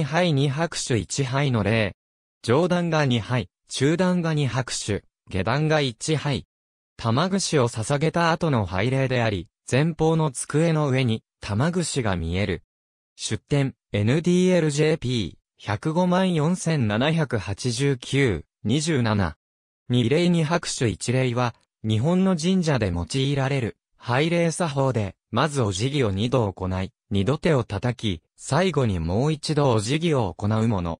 2杯二拍手1杯の例。上段が2杯、中段が2拍手、下段が1杯。玉串を捧げた後の拝礼であり、前方の机の上に玉串が見える。出典 NDLJP 1054789 27二礼二拍手一礼は、日本の神社で用いられる、拝礼作法で、まずお辞儀を二度行い、二度手を叩き、最後にもう一度お辞儀を行うもの。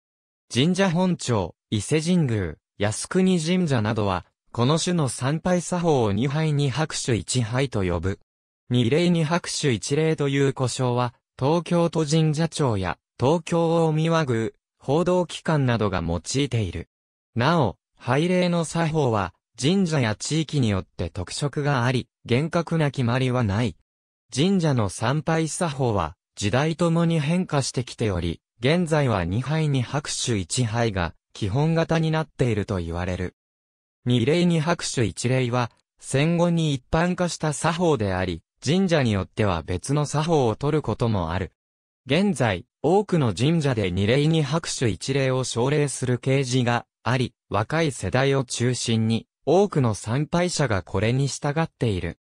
神社本庁、伊勢神宮、靖国神社などは、この種の参拝作法を二拝に拍手一拝と呼ぶ。二礼に拍手一礼という故障は、東京都神社庁や、東京大宮宮、報道機関などが用いている。なお、拝礼の作法は、神社や地域によって特色があり、厳格な決まりはない。神社の参拝作法は、時代ともに変化してきており、現在は2杯に拍手1杯が基本型になっていると言われる。2礼に拍手1礼は、戦後に一般化した作法であり、神社によっては別の作法を取ることもある。現在、多くの神社で二礼に拍手一礼を奨励する掲示があり、若い世代を中心に、多くの参拝者がこれに従っている。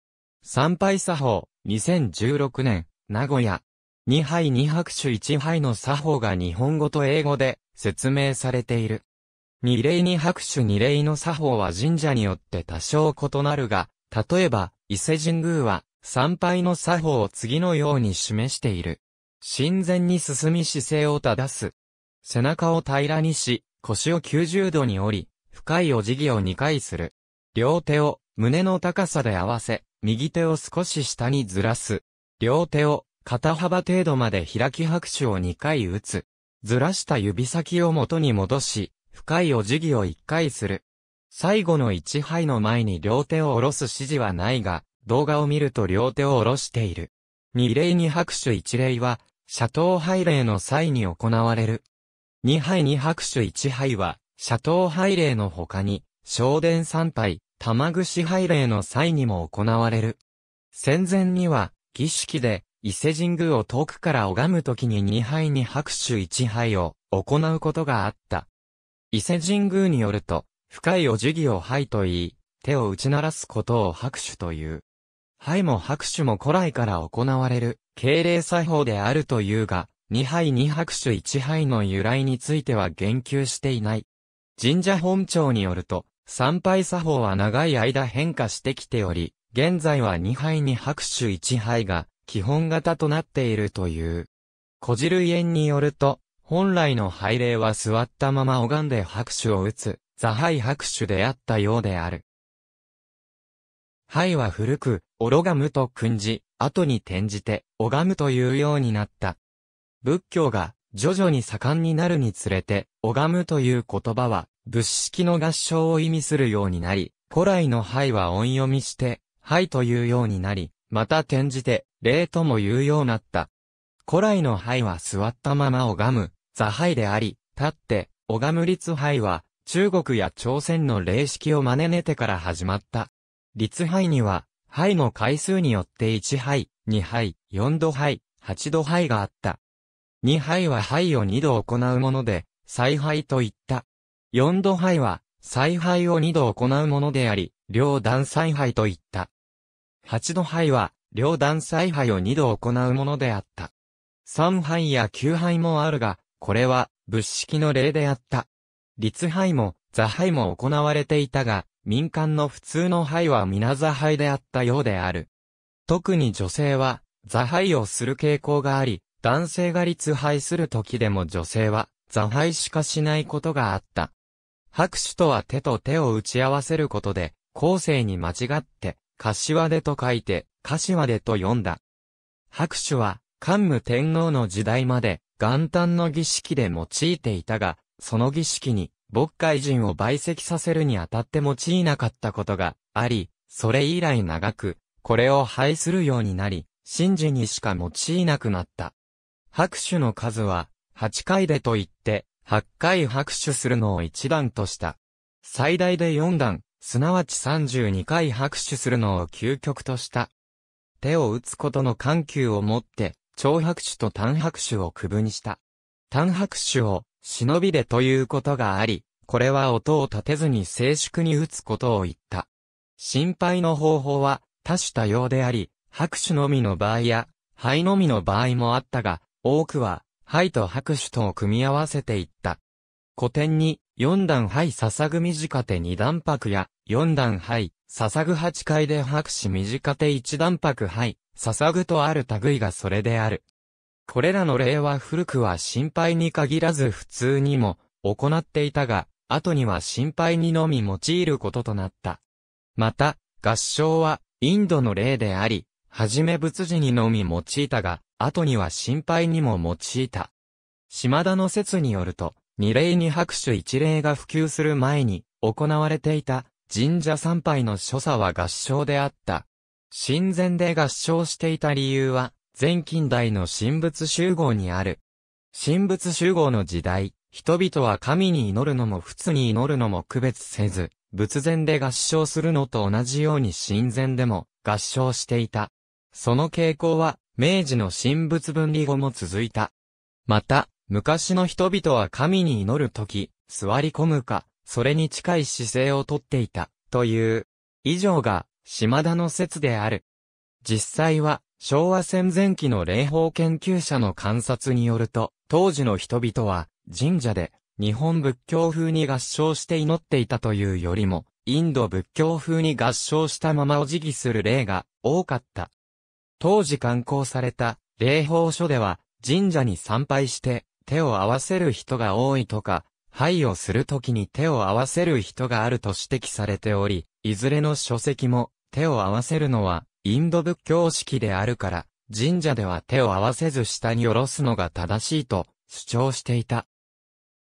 参拝作法、2016年、名古屋、2杯2拍手1杯の作法が日本語と英語で説明されている。二礼二拍手二礼の作法は神社によって多少異なるが、例えば、伊勢神宮は、参拝の作法を次のように示している。神前に進み姿勢を正す。背中を平らにし、腰を90度に折り、深いお辞儀を2回する。両手を胸の高さで合わせ、右手を少し下にずらす。両手を肩幅程度まで開き拍手を2回打つ。ずらした指先を元に戻し、深いお辞儀を1回する。最後の1杯の前に両手を下ろす指示はないが、動画を見ると両手を下ろしている。二礼二拍手一礼は、シャトー拝礼の際に行われる。二杯二拍手一杯は、シャトー拝礼の他に、昇殿参拝、玉串拝礼の際にも行われる。戦前には、儀式で、伊勢神宮を遠くから拝むときに二杯に拍手一杯を行うことがあった。伊勢神宮によると、深いお辞儀を杯と言い、手を打ち鳴らすことを拍手という。杯も拍手も古来から行われる、敬礼作法であるというが、二杯二拍手一杯の由来については言及していない。神社本庁によると、参拝作法は長い間変化してきており、現在は二杯に拍手一杯が、基本型となっているという。こじる園によると、本来の拝礼は座ったまま拝んで拍手を打つ、座拝拍手であったようである。拝は古く、がむと訓示、後に転じて、拝むというようになった。仏教が徐々に盛んになるにつれて、拝むという言葉は、仏式の合唱を意味するようになり、古来の拝は音読みして、拝というようになり、また転じて、礼とも言うようなった。古来の灰は座ったまま拝む、座灰であり、立って、拝む立灰は、中国や朝鮮の霊式を真似ねてから始まった。立灰には、灰の回数によって1灰、2灰、4度灰、8度灰があった。2杯は杯を2度行うもので、再杯と言った。4度杯は、再杯を2度行うものであり、両段再杯と言った。8度杯は、両断采配を二度行うものであった。三杯や九杯もあるが、これは物式の例であった。立杯も座杯も行われていたが、民間の普通の杯は皆座杯であったようである。特に女性は座杯をする傾向があり、男性が立杯する時でも女性は座杯しかしないことがあった。拍手とは手と手を打ち合わせることで、後世に間違って、柏でと書いて、柏でと呼んだ。白手は、桓武天皇の時代まで、元旦の儀式で用いていたが、その儀式に、渤海人を売石させるにあたって用いなかったことがあり、それ以来長く、これを廃するようになり、神事にしか用いなくなった。白手の数は、8回でと言って、8回白手するのを1段とした。最大で4段、すなわち32回白手するのを究極とした。手を打つことの緩急をもって、長拍手と短拍手を区分した。短拍手を、忍びでということがあり、これは音を立てずに静粛に打つことを言った。心配の方法は、多種多様であり、拍手のみの場合や、肺のみの場合もあったが、多くは、肺と拍手とを組み合わせていった。古典に、四段杯捧ぐ短手二段白や、四段杯、捧ぐ八回で白紙短手一段白杯、捧ぐとある類がそれである。これらの例は古くは心配に限らず普通にも行っていたが、後には心配にのみ用いることとなった。また、合唱はインドの例であり、はじめ仏事にのみ用いたが、後には心配にも用いた。島田の説によると、二礼二拍手一礼が普及する前に行われていた神社参拝の所作は合唱であった。神前で合唱していた理由は、前近代の神仏集合にある。神仏集合の時代、人々は神に祈るのも仏に祈るのも区別せず、仏前で合唱するのと同じように神前でも合唱していた。その傾向は、明治の神仏分離後も続いた。また、昔の人々は神に祈るとき、座り込むか、それに近い姿勢をとっていた、という。以上が、島田の説である。実際は、昭和戦前期の霊法研究者の観察によると、当時の人々は、神社で、日本仏教風に合唱して祈っていたというよりも、インド仏教風に合唱したままお辞儀する例が多かった。当時刊行された、霊法書では、神社に参拝して、手を合わせる人が多いとか、灰をするときに手を合わせる人があると指摘されており、いずれの書籍も手を合わせるのはインド仏教式であるから、神社では手を合わせず下に下ろすのが正しいと主張していた。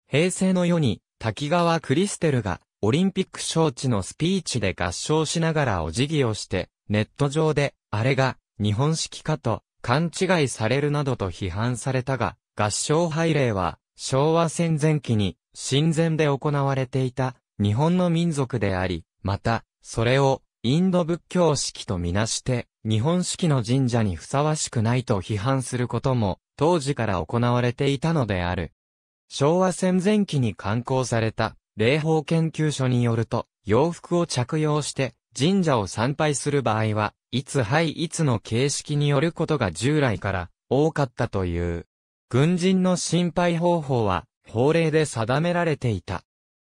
平成の世に滝川クリステルがオリンピック招致のスピーチで合唱しながらお辞儀をして、ネット上であれが日本式かと勘違いされるなどと批判されたが、合唱拝礼は、昭和戦前期に、神前で行われていた、日本の民族であり、また、それを、インド仏教式とみなして、日本式の神社にふさわしくないと批判することも、当時から行われていたのである。昭和戦前期に刊行された、霊法研究所によると、洋服を着用して、神社を参拝する場合は、いつはいいつの形式によることが従来から多かったという。軍人の心配方法は、法令で定められていた。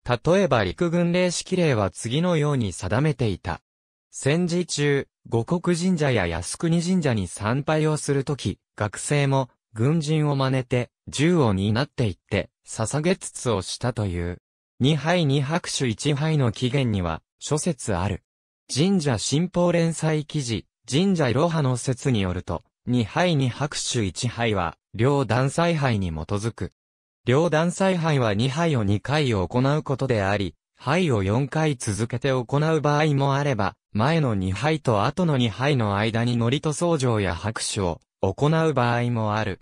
例えば陸軍令式令は次のように定めていた。戦時中、五国神社や靖国神社に参拝をするとき、学生も軍人を真似て銃を担っていって、捧げつつをしたという。二杯二拍手一杯の起源には、諸説ある。神社新報連載記事、神社いろはの説によると、二杯に拍手一杯は、両断祭杯に基づく。両断祭杯は二杯を二回行うことであり、杯を四回続けて行う場合もあれば、前の二杯と後の二杯の間にノリと相乗や拍手を行う場合もある。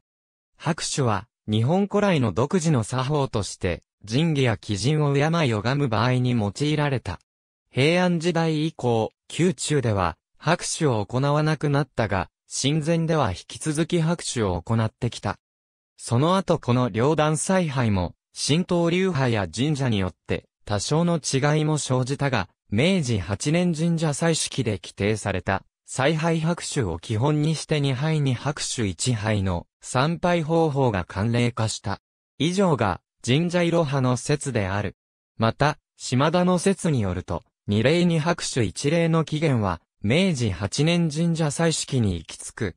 拍手は、日本古来の独自の作法として、神儀や基人を敬い拝む場合に用いられた。平安時代以降、宮中では、拍手を行わなくなったが、神前では引き続き拍手を行ってきた。その後この両断采配も、神道流派や神社によって、多少の違いも生じたが、明治8年神社祭式で規定された、采配拍手を基本にして2杯に拍手1杯の参拝方法が慣例化した。以上が神社いろ派の説である。また、島田の説によると、二礼に拍手一礼の起源は、明治八年神社祭式に行き着く。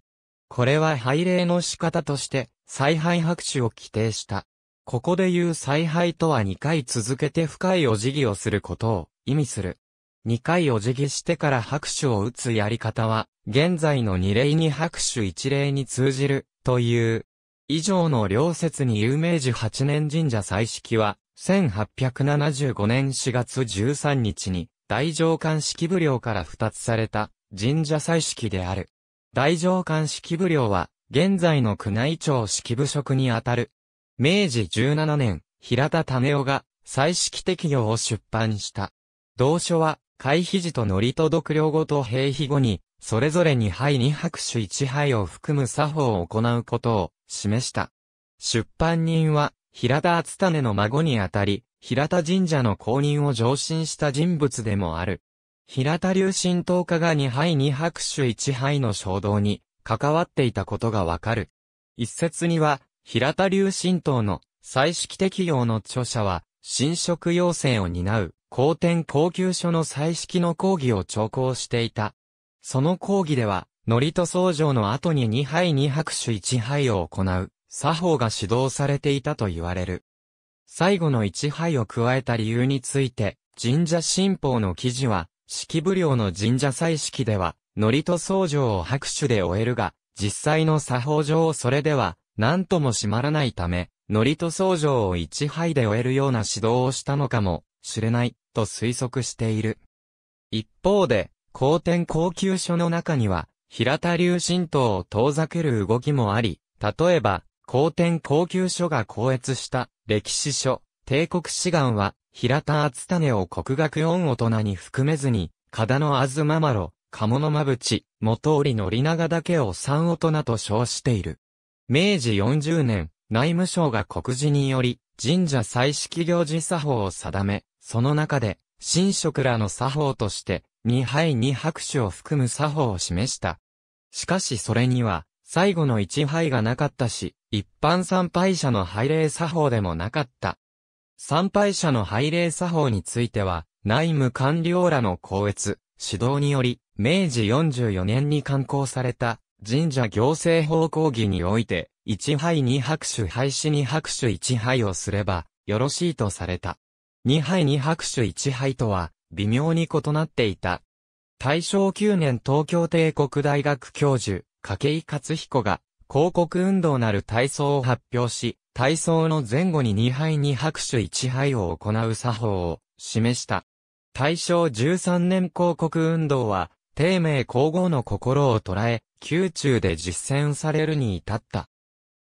これは拝礼の仕方として、采拝拍手を規定した。ここで言う采拝とは2回続けて深いお辞儀をすることを意味する。2回お辞儀してから拍手を打つやり方は、現在の2例に拍手1例に通じる、という。以上の両説に有名寺八年神社祭式は、1875年4月13日に、大上官式部領から二つされた神社祭式である。大上官式部領は、現在の宮内庁式部職にあたる。明治17年、平田種夫が、祭式適用を出版した。同書は、回避時と則と読領後と平費後に、それぞれに杯二拍手1杯を含む作法を行うことを示した。出版人は、平田厚種の孫にあたり、平田神社の公認を上申した人物でもある。平田流神道家が2杯2拍手1杯の衝動に関わっていたことがわかる。一説には、平田流神道の彩色適用の著者は、新職要請を担う、皇典高級所の彩色の講義を調講していた。その講義では、祝と僧正の後に2杯2拍手1杯を行う、作法が指導されていたと言われる。最後の一杯を加えた理由について、神社新報の記事は、式部領の神社祭式では、祝詞と僧侶を拍手で終えるが、実際の作法上それでは、何とも締まらないため、祝詞と僧侶を一杯で終えるような指導をしたのかもしれない、と推測している。一方で、後天高級書の中には、平田流神道を遠ざける動きもあり、例えば、皇天高級書が校閲した歴史書、帝国志願は、平田厚種を国学音大人に含めずに、加野の東まろ、鴨のまぶち、元織のり長だけを三大人と称している。明治40年、内務省が告示により、神社祭式行事作法を定め、その中で、神職らの作法として、二杯二拍手を含む作法を示した。しかしそれには、最後の一杯がなかったし、一般参拝者の拝礼作法でもなかった。参拝者の拝礼作法については、内務官僚らの公越、指導により、明治44年に刊行された、神社行政法講義において、一杯二拍手廃止二拍手一拝をすれば、よろしいとされた。二杯二拍手一杯とは、微妙に異なっていた。大正9年東京帝国大学教授、井克彦が、広告運動なる体操を発表し、体操の前後に2杯に拍手1杯を行う作法を示した。大正13年広告運動は、低迷皇后の心を捉え、宮中で実践されるに至った。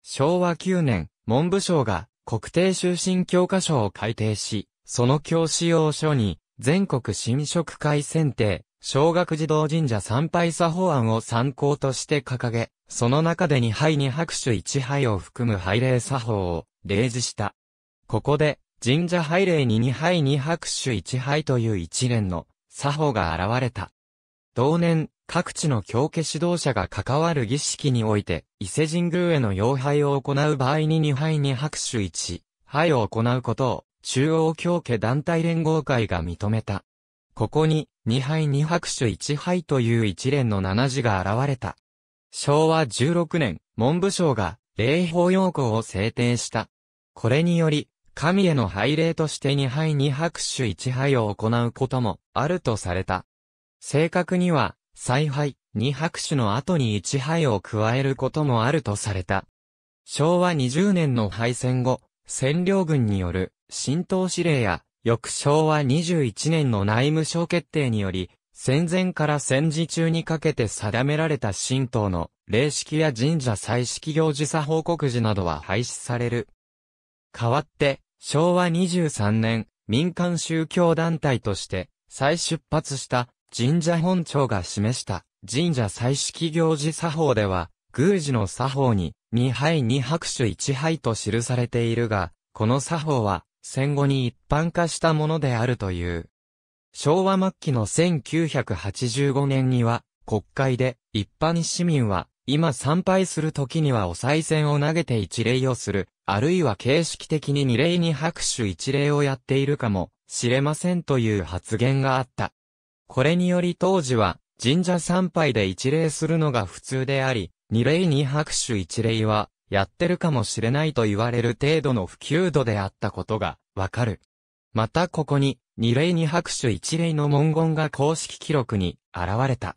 昭和9年、文部省が国定終身教科書を改定し、その教師用書に全国新職会選定、小学児童神社参拝作法案を参考として掲げ、その中で2杯に拍手1杯を含む拝礼作法を例示した。ここで、神社拝礼に2杯に拍手1杯という一連の作法が現れた。同年、各地の教家指導者が関わる儀式において、伊勢神宮への要拝を行う場合に2杯に拍手1杯を行うことを、中央教家団体連合会が認めた。ここに、二杯二拍手一杯という一連の七字が現れた。昭和16年、文部省が、礼法要項を制定した。これにより、神への拝礼として二杯二拍手一杯を行うことも、あるとされた。正確には、再拝、二拍手の後に一杯を加えることもあるとされた。昭和20年の敗戦後、占領軍による、浸透指令や翌昭和21年の内務省決定により、戦前から戦時中にかけて定められた神道の、霊式や神社祭式行事作報告時などは廃止される。代わって、昭和23年、民間宗教団体として、再出発した神社本庁が示した神社祭式行事作法では、宮司の作法に、2杯2拍手1杯と記されているが、この作法は、戦後に一般化したものであるという。昭和末期の1985年には、国会で一般市民は、今参拝する時にはお賽銭を投げて一礼をする、あるいは形式的に二礼に拍手一礼をやっているかもしれませんという発言があった。これにより当時は、神社参拝で一礼するのが普通であり、二礼に拍手一礼は、やってるかもしれないと言われる程度の普及度であったことがわかる。またここに、二例二拍手一例の文言が公式記録に現れた。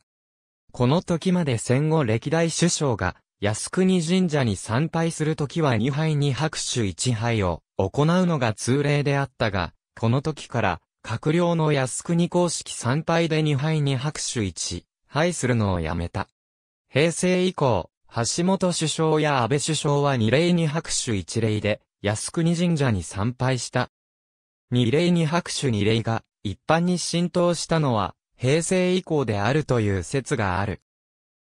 この時まで戦後歴代首相が靖国神社に参拝するときは二杯二拍手一杯を行うのが通例であったが、この時から閣僚の靖国公式参拝で二杯二拍手一杯するのをやめた。平成以降、橋本首相や安倍首相は二礼二拍手一礼で、靖国神社に参拝した。二礼二拍手二礼が一般に浸透したのは平成以降であるという説がある。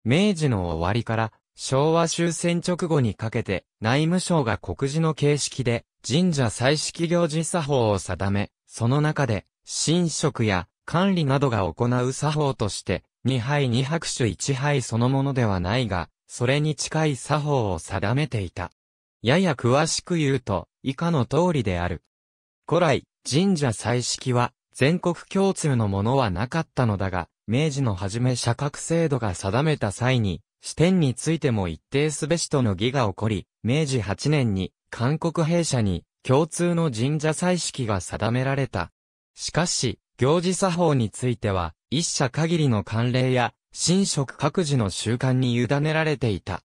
明治の終わりから昭和終戦直後にかけて内務省が告示の形式で神社祭式行事作法を定め、その中で神職や管理などが行う作法として、二杯二拍手一杯そのものではないが、それに近い作法を定めていた。やや詳しく言うと、以下の通りである。古来、神社祭式は、全国共通のものはなかったのだが、明治の初め社格制度が定めた際に、視点についても一定すべしとの儀が起こり、明治8年に、韓国弊社に、共通の神社祭式が定められた。しかし、行事作法については、一社限りの慣例や、神職各自の習慣に委ねられていた。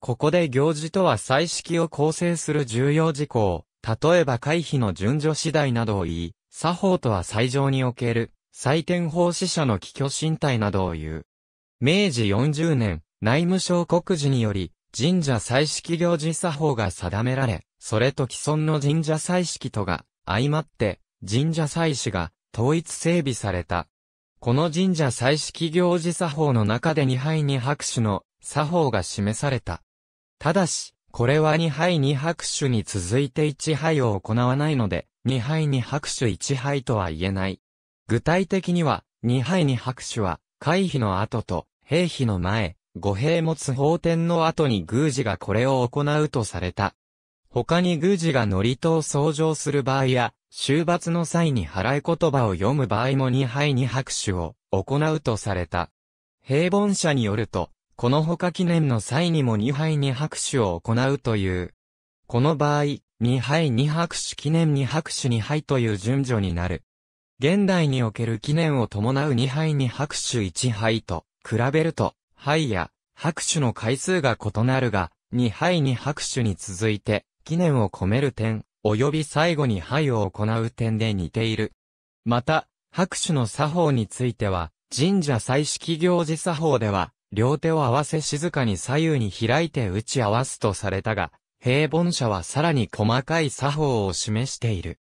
ここで行事とは彩色を構成する重要事項、例えば回避の順序次第などを言い、作法とは祭上における、採点法使者の帰居身体などを言う。明治40年、内務省告示により、神社彩色行事作法が定められ、それと既存の神社彩色とが、相まって、神社祭祀が統一整備された。この神社祭式行事作法の中で二杯二拍手の作法が示された。ただし、これは二杯二拍手に続いて一杯を行わないので、二杯二拍手一杯とは言えない。具体的には、二杯二拍手は、回避の後と、兵費の前、五兵持つ法典の後に宮司がこれを行うとされた。他に宮司が祝詞を奏上する場合や、終罰の際に払い言葉を読む場合も2杯に拍手を行うとされた。平凡者によると、この他記念の際にも2杯に拍手を行うという。この場合、2杯2拍手記念に拍手2杯という順序になる。現代における記念を伴う2杯2拍手1杯と比べると、杯や拍手の回数が異なるが、2杯2拍手に続いて、記念を込める点、及び最後に配を行う点で似ている。また、拍手の作法については、神社祭式行事作法では、両手を合わせ静かに左右に開いて打ち合わすとされたが、平凡者はさらに細かい作法を示している。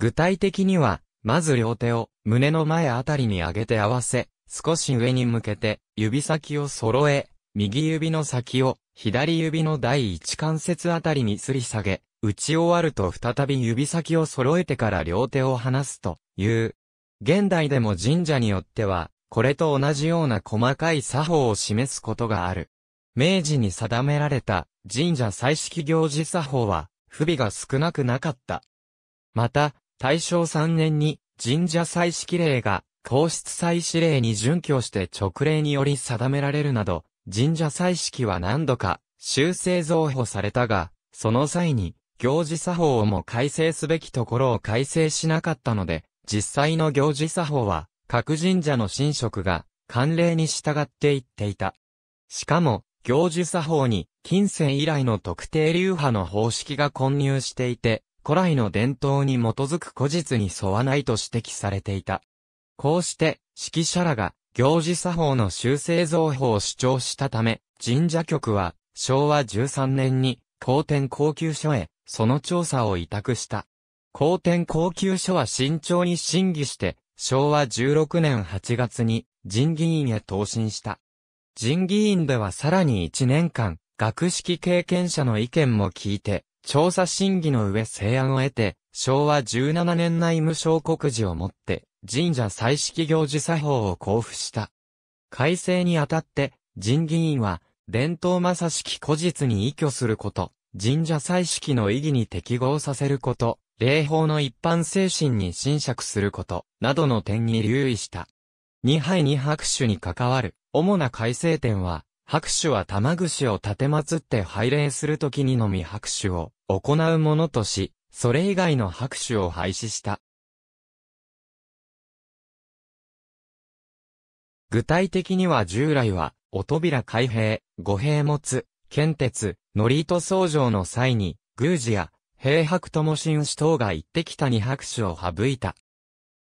具体的には、まず両手を胸の前あたりに上げて合わせ、少し上に向けて指先を揃え、右指の先を左指の第一関節あたりにすり下げ、打ち終わると再び指先を揃えてから両手を離すという。現代でも神社によっては、これと同じような細かい作法を示すことがある。明治に定められた神社祭式行事作法は、不備が少なくなかった。また、大正3年に神社祭式令が皇室祭祀令に準拠して直令により定められるなど、神社祭式は何度か修正増補されたが、その際に行事作法をも改正すべきところを改正しなかったので、実際の行事作法は、各神社の神職が、慣例に従って言っていた。しかも、行事作法に、近世以来の特定流派の方式が混入していて、古来の伝統に基づく古実に沿わないと指摘されていた。こうして、指揮者らが、行事作法の修正造法を主張したため、神社局は、昭和13年に、高天高級所へ、その調査を委託した。公典高級書は慎重に審議して、昭和16年8月に人議員へ答申した。人議員ではさらに1年間、学識経験者の意見も聞いて、調査審議の上成案を得て、昭和17年内無償告示をもって、神社再式行事作法を交付した。改正にあたって、人議員は、伝統正式古実に依拠すること、神社祭式の意義に適合させること、礼法の一般精神に侵釈すること、などの点に留意した。二杯二拍手に関わる、主な改正点は、拍手は玉串を立てまつって拝礼するときにのみ拍手を行うものとし、それ以外の拍手を廃止した。具体的には従来は、お扉開閉、五閉持つ、剣鉄、ノリート僧の際に、宮司や、平白とも新主等が行ってきたに拍手を省いた。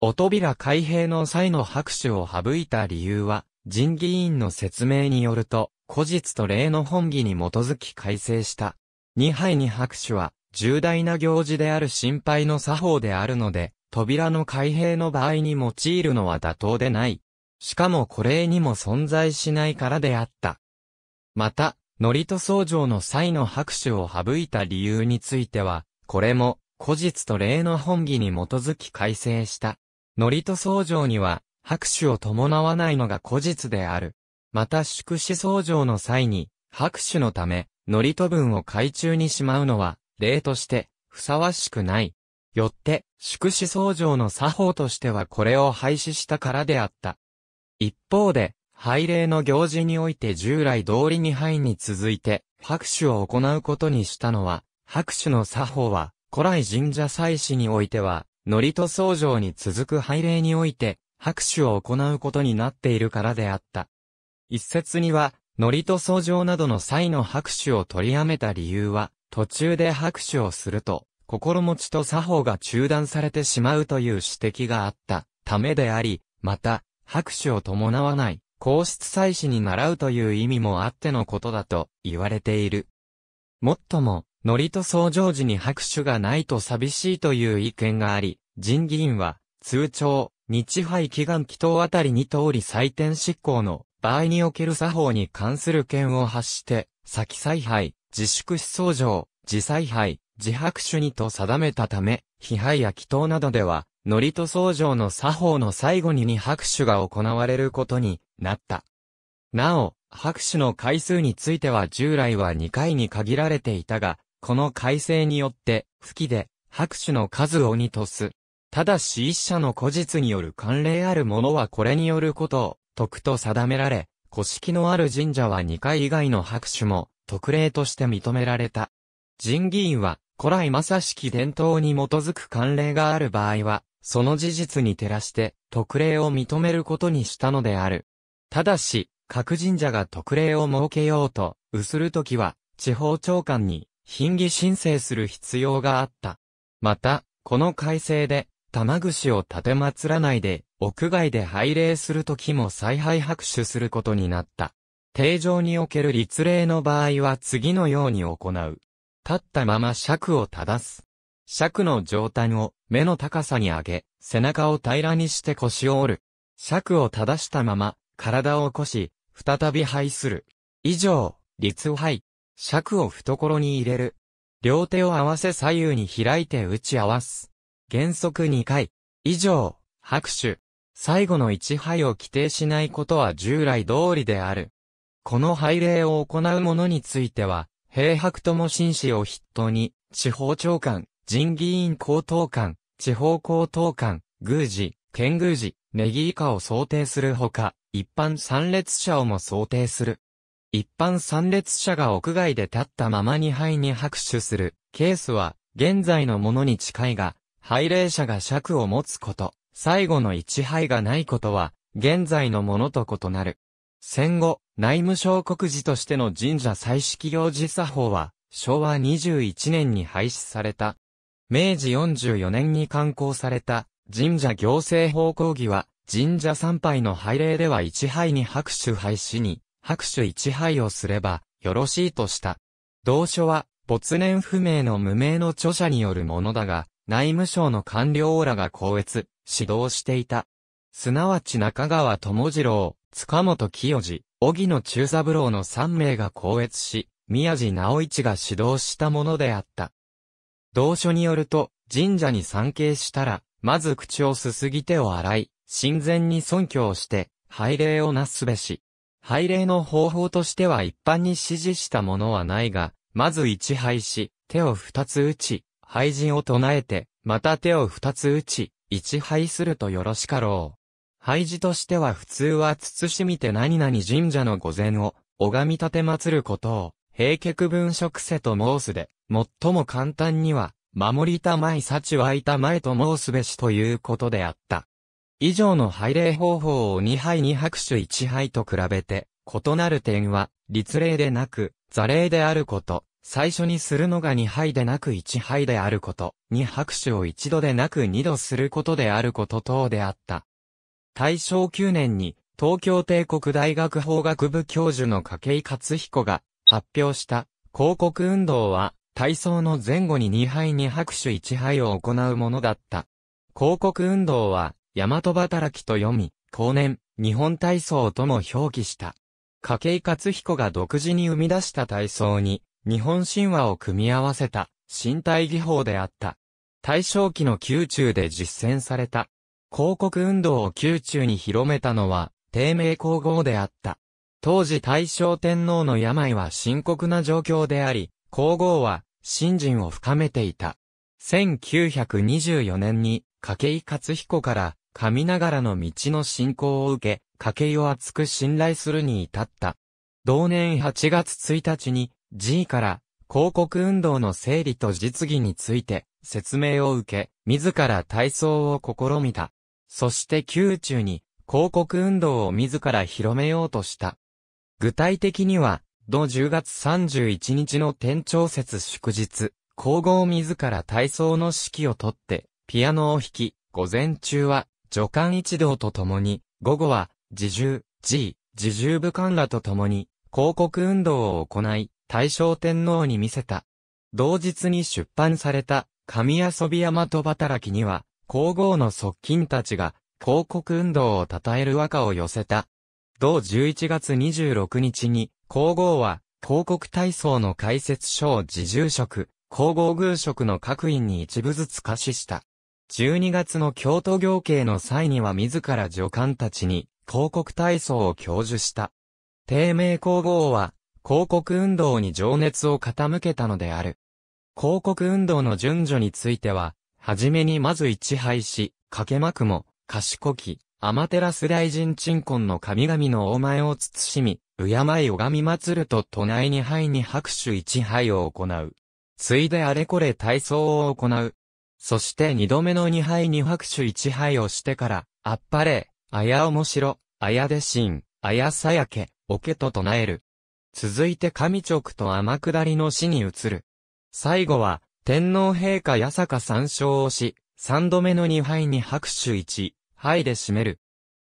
お扉開閉の際の拍手を省いた理由は、人議員の説明によると、古実と例の本義に基づき改正した。二杯に拍手は、重大な行事である心配の作法であるので、扉の開閉の場合に用いるのは妥当でない。しかもこれにも存在しないからであった。また、祝詞奏上の際の拍手を省いた理由については、これも、古実と例の本義に基づき改正した。祝詞奏上には、拍手を伴わないのが古実である。また祝詞奏上の際に、拍手のため、祝詞文を海中にしまうのは、例として、ふさわしくない。よって、祝詞奏上の作法としてはこれを廃止したからであった。一方で、拝礼の行事において従来通りに拝に続いて、拍手を行うことにしたのは、拍手の作法は、古来神社祭祀においては、祝と僧上に続く拝礼において、拍手を行うことになっているからであった。一説には、祝と僧上などの際の拍手を取りやめた理由は、途中で拍手をすると、心持ちと作法が中断されてしまうという指摘があったためであり、また、拍手を伴わない皇室祭祀に習うという意味もあってのことだと言われている。もっとも、ノリと創上時に拍手がないと寂しいという意見があり、人議員は、通帳、日配祈願祈祷あたりに通り祭典執行の場合における作法に関する件を発して、先采配、自粛思想上、自采配、自拍手にと定めたため、批判や祈祷などでは、祝と僧侶の作法の最後にに拍手が行われることになった。なお、拍手の回数については従来は2回に限られていたが、この改正によって、吹きで、拍手の数を2とす。ただし一社の古実による慣例あるものはこれによることを、徳と定められ、古式のある神社は2回以外の拍手も、特例として認められた。神議員は、古来まさしき伝統に基づく慣例がある場合は、その事実に照らして、特例を認めることにしたのである。ただし、各神社が特例を設けようと、うするときは、地方長官に、品儀申請する必要があった。また、この改正で、玉串を立て祭らないで、屋外で拝礼するときも再配拍手することになった。定常における立礼の場合は次のように行う。立ったまま尺を正す。尺の上端を目の高さに上げ、背中を平らにして腰を折る。尺を正したまま、体を起こし、再び肺する。以上、立排。尺を懐に入れる。両手を合わせ左右に開いて打ち合わす。原則2回。以上、拍手。最後の1杯を規定しないことは従来通りである。この拝礼を行う者については、平白とも紳士を筆頭に、地方長官、人議員高等官、地方高等官、宮司、県宮司、ネギ以下を想定するほか、一般参列者をも想定する。一般参列者が屋外で立ったままに杯に拍手するケースは、現在のものに近いが、拝礼者が尺を持つこと、最後の一杯がないことは、現在のものと異なる。戦後、内務省国寺としての神社祭式行事作法は、昭和21年に廃止された。明治44年に刊行された神社行政法講義は、神社参拝の拝礼では一拝に拍手拝しに、拍手一拝をすれば、よろしいとした。同書は、没年不明の無名の著者によるものだが、内務省の官僚らが校閲、指導していた。すなわち中川智次郎、塚本清治、木野中三郎の3名が校閲し、宮地直一が指導したものであった。同書によると、神社に参詣したら、まず口をすすぎ手を洗い、神前に尊教して、拝礼をなすべし。拝礼の方法としては一般に指示したものはないが、まず一拝し、手を二つ打ち、拝人を唱えて、また手を二つ打ち、一拝するとよろしかろう。拝事としては普通は慎みて何々神社の御前を、拝み立て祀ることを、平脚分職せと申すで、最も簡単には、守りたまい幸はいたまえと申すべしということであった。以上の拝礼方法を2杯2拍手1杯と比べて、異なる点は、立礼でなく、座礼であること、最初にするのが2杯でなく1杯であること、2拍手を1度でなく2度することであること等であった。大正9年に、東京帝国大学法学部教授の筧勝彦が、発表した広告運動は体操の前後に2杯に拍手1杯を行うものだった。広告運動は大和働きと読み、後年、日本体操とも表記した。筧克彦が独自に生み出した体操に、日本神話を組み合わせた、身体技法であった。大正期の宮中で実践された。広告運動を宮中に広めたのは、低迷皇后であった。当時大正天皇の病は深刻な状況であり、皇后は、信心を深めていた。1924年に、計勝彦から、神ながらの道の信仰を受け、計を厚く信頼するに至った。同年8月1日に、G から、広告運動の整理と実技について、説明を受け、自ら体操を試みた。そして宮中に、広告運動を自ら広めようとした。具体的には、同10月31日の天朝節祝日、皇后自ら体操の指揮をとって、ピアノを弾き、午前中は、助官一同と共に、午後は、自重、G、自重部官らと共に、広告運動を行い、大正天皇に見せた。同日に出版された、神遊び山と働きには、皇后の側近たちが、広告運動を称える和歌を寄せた、同11月26日に、皇后は、広告体操の解説書を自重職、皇后宮職の各院に一部ずつ可視した。12月の京都行刑の際には自ら助官たちに、広告体操を教授した。低迷皇后は、広告運動に情熱を傾けたのである。広告運動の順序については、はじめにまず一敗し、かけまくも、賢き、アマテラス大臣鎮魂の神々のお前を慎み、敬い拝み祭ると隣二杯に拍手一杯を行う。ついであれこれ体操を行う。そして二度目の二杯に拍手一杯をしてから、あっぱれ、あやおもしろ、あやでしん、あやさやけ、おけと唱える。続いて神直と天下りの死に移る。最後は、天皇陛下八坂三照をし、三度目の二杯に拍手一、はいで占める。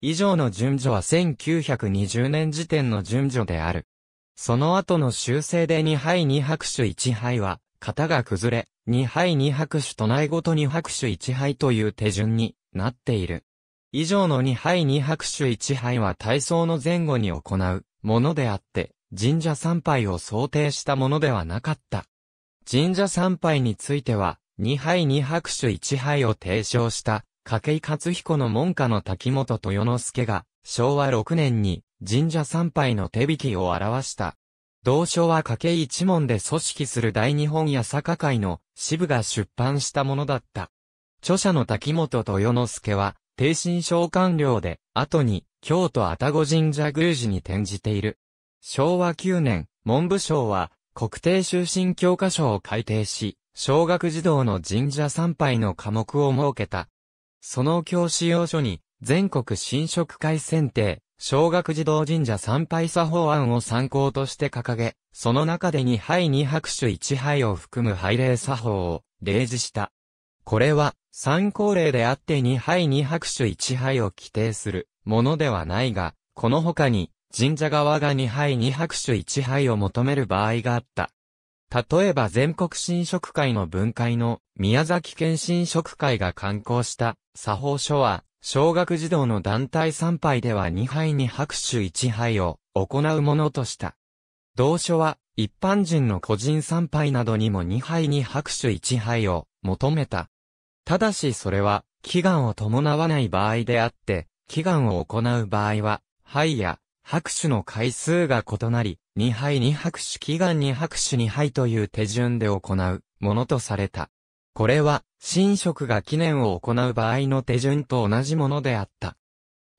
以上の順序は1920年時点の順序である。その後の修正で2杯2拍手1杯は、型が崩れ、2杯2拍手唱えごとに拍手1杯という手順になっている。以上の2杯2拍手1杯は体操の前後に行うものであって、神社参拝を想定したものではなかった。神社参拝については、2杯2拍手1杯を提唱した筧勝彦の門下の滝本豊之助が、昭和6年に神社参拝の手引きを表した。同書は筧一門で組織する大日本や坂会の支部が出版したものだった。著者の滝本豊之助は、帝神召喚領で、後に、京都愛宕神社宮司に転じている。昭和9年、文部省は、国定修身教科書を改定し、小学児童の神社参拝の科目を設けた。その教師要所に、全国新職会選定、小学児童神社参拝作法案を参考として掲げ、その中で2杯2拍手1杯を含む拝礼作法を例示した。これは、参考例であって2杯2拍手1杯を規定するものではないが、この他に、神社側が2杯2拍手1杯を求める場合があった。例えば全国新職会の分会の宮崎県神職会が刊行した作法書は、小学児童の団体参拝では2杯に拍手1杯を行うものとした。同書は、一般人の個人参拝などにも2杯に拍手1杯を求めた。ただしそれは、祈願を伴わない場合であって、祈願を行う場合は、杯や拍手の回数が異なり、2杯に拍手祈願に拍手2杯という手順で行うものとされた。これは、神職が記念を行う場合の手順と同じものであった。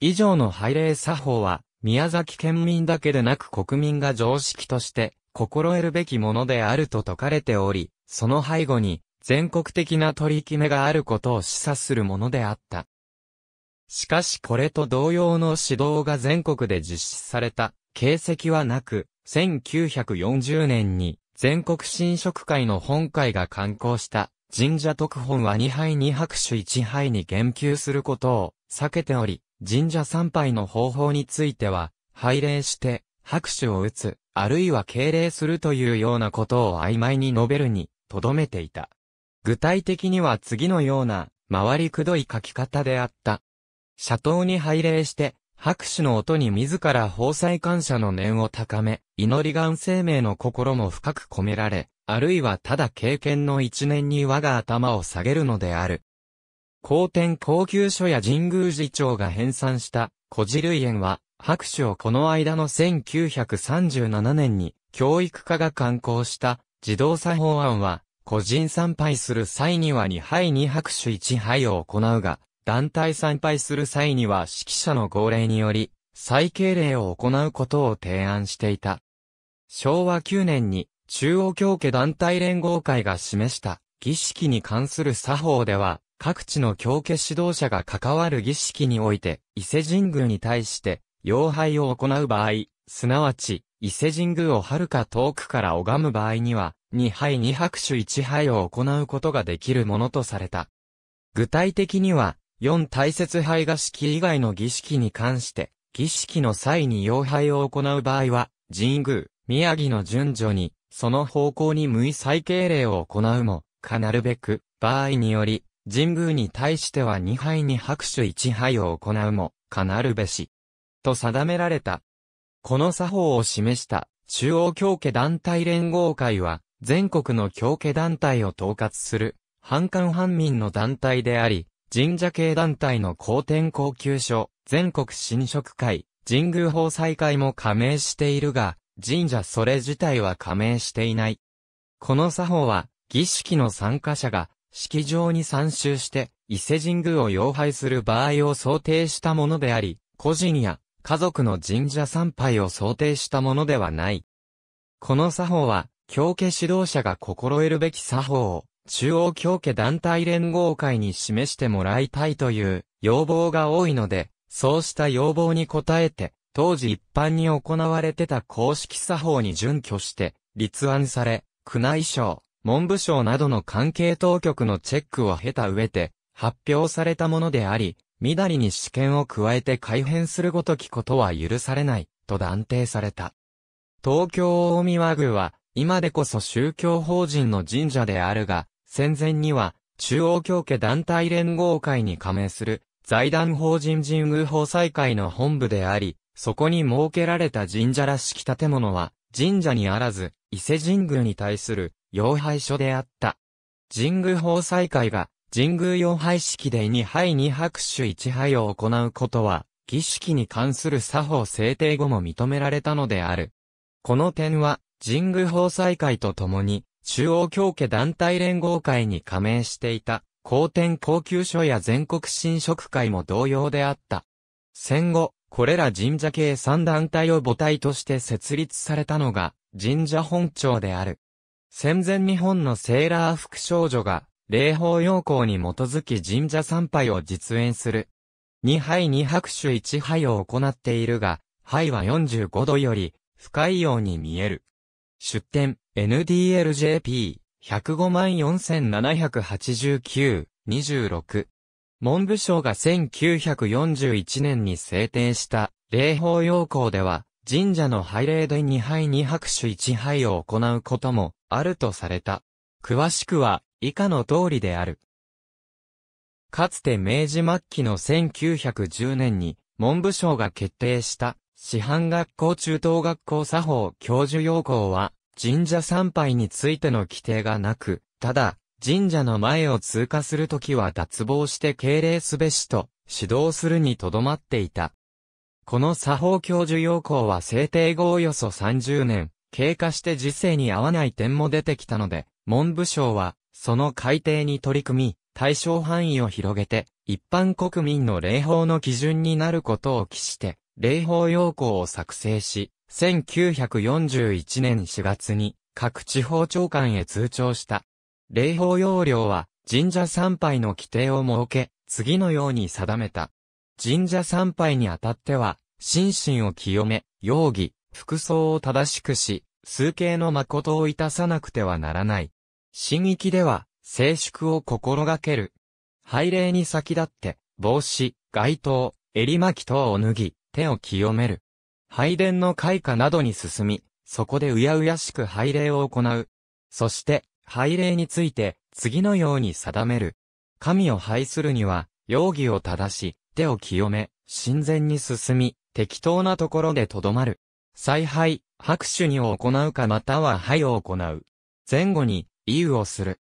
以上の拝礼作法は、宮崎県民だけでなく国民が常識として、心得るべきものであると説かれており、その背後に、全国的な取り決めがあることを示唆するものであった。しかしこれと同様の指導が全国で実施された形跡はなく、1940年に全国新職会の本会が刊行した神社特本は2杯2拍手1杯に言及することを避けており、神社参拝の方法については、拝礼して、拍手を打つ、あるいは敬礼するというようなことを曖昧に述べるに、とどめていた。具体的には次のような、回りくどい書き方であった。社頭に拝礼して、拍手の音に自ら法祭感謝の念を高め、祈り願生命の心も深く込められ、あるいはただ経験の一年に我が頭を下げるのである。皇天高級書や神宮寺長が編纂した古事類園は、白書をこの間の1937年に教育科が刊行した自動作法案は、個人参拝する際には2杯2白書1杯を行うが、団体参拝する際には指揮者の号令により、再敬礼を行うことを提案していた。昭和9年に中央教家団体連合会が示した儀式に関する作法では、各地の教家指導者が関わる儀式において、伊勢神宮に対して、要拝を行う場合、すなわち、伊勢神宮を遥か遠くから拝む場合には、二杯二拍手一杯を行うことができるものとされた。具体的には、四大切杯が式以外の儀式に関して、儀式の際に要拝を行う場合は、神宮、宮城の順序に、その方向に無意再敬礼を行うも、かなるべく、場合により、神宮に対しては二杯に拍手一杯を行うも、かなるべし。と定められた。この作法を示した中央教家団体連合会は、全国の教家団体を統括する、反官反民の団体であり、神社系団体の公典高級所、全国神職会、神宮法祭会も加盟しているが、神社それ自体は加盟していない。この作法は、儀式の参加者が、式場に参集して、伊勢神宮を要拝する場合を想定したものであり、個人や家族の神社参拝を想定したものではない。この作法は、教家指導者が心得るべき作法を、中央教家団体連合会に示してもらいたいという要望が多いので、そうした要望に応えて、当時一般に行われてた公式作法に準拠して、立案され、宮内省、文部省などの関係当局のチェックを経た上で、発表されたものであり、みだりに試験を加えて改変するごときことは許されない、と断定された。東京大宮宮は、今でこそ宗教法人の神社であるが、戦前には、中央教家団体連合会に加盟する、財団法人神宮法再会の本部であり、そこに設けられた神社らしき建物は、神社にあらず、伊勢神宮に対する、妖拝所であった。神宮法祭会が、神宮妖拝式で2杯2拍手1杯を行うことは、儀式に関する作法制定後も認められたのである。この点は、神宮法祭会とともに、中央教家団体連合会に加盟していた、皇天高級所や全国新職会も同様であった。戦後、これら神社系三団体を母体として設立されたのが、神社本庁である。戦前日本のセーラー服少女が、霊法要項に基づき神社参拝を実演する。2杯2拍手1杯を行っているが、杯は45度より深いように見える。出典 NDLJP1054789-26 文部省が1941年に制定した礼法要項では、神社の拝礼で2杯2拍手1杯を行うこともあるとされた。詳しくは以下の通りである。かつて明治末期の1910年に文部省が決定した師範学校中等学校作法教授要項は神社参拝についての規定がなく、ただ神社の前を通過するときは脱帽して敬礼すべしと指導するにとどまっていた。この作法教授要項は制定後およそ30年、経過して時世に合わない点も出てきたので、文部省は、その改定に取り組み、対象範囲を広げて、一般国民の礼法の基準になることを期して、礼法要項を作成し、1941年4月に各地方長官へ通帳した。礼法要領は、神社参拝の規定を設け、次のように定めた。神社参拝にあたっては、心身を清め、容疑、服装を正しくし、数形の誠をいたさなくてはならない。神域では、静粛を心がける。拝礼に先立って、帽子、街灯、襟巻き等を脱ぎ、手を清める。拝殿の開花などに進み、そこでうやうやしく拝礼を行う。そして、拝礼について、次のように定める。神を拝するには、容疑を正し、手を清め、神前に進み、適当なところでとどまる。采拝、拍手にを行うかまたは拝を行う。前後に、意うをする。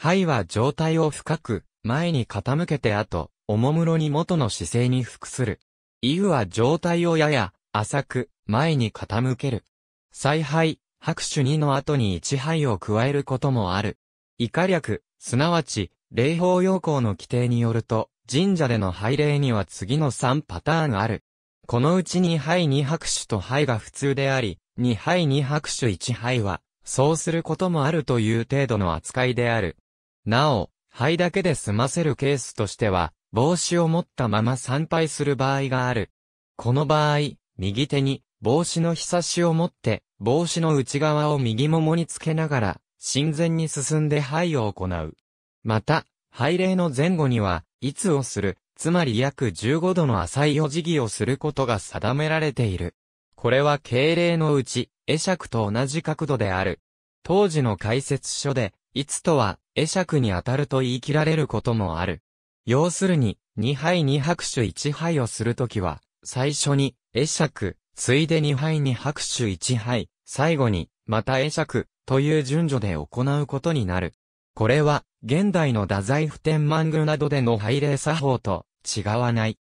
拝は状態を深く、前に傾けて後、おもむろに元の姿勢に服する。イウは状態をやや、浅く、前に傾ける。采拝、拍手2の後に1杯を加えることもある。以下略、すなわち、礼法要項の規定によると、神社での拝礼には次の3パターンある。このうち2杯2拍手と杯が普通であり、2杯2拍手1杯は、そうすることもあるという程度の扱いである。なお、灰だけで済ませるケースとしては、帽子を持ったまま参拝する場合がある。この場合、右手に帽子のひさしを持って、帽子の内側を右ももにつけながら、神前に進んで拝を行う。また、拝礼の前後には、いつをする、つまり約15度の浅いお辞儀をすることが定められている。これは敬礼のうち、会釈と同じ角度である。当時の解説書で、いつとは、会釈に当たると言い切られることもある。要するに、二杯二拍手一杯をするときは、最初に、会釈、ついで2杯に拍手1杯、最後に、また会釈、という順序で行うことになる。これは、現代の太宰府天満宮などでの拝礼作法と違わない。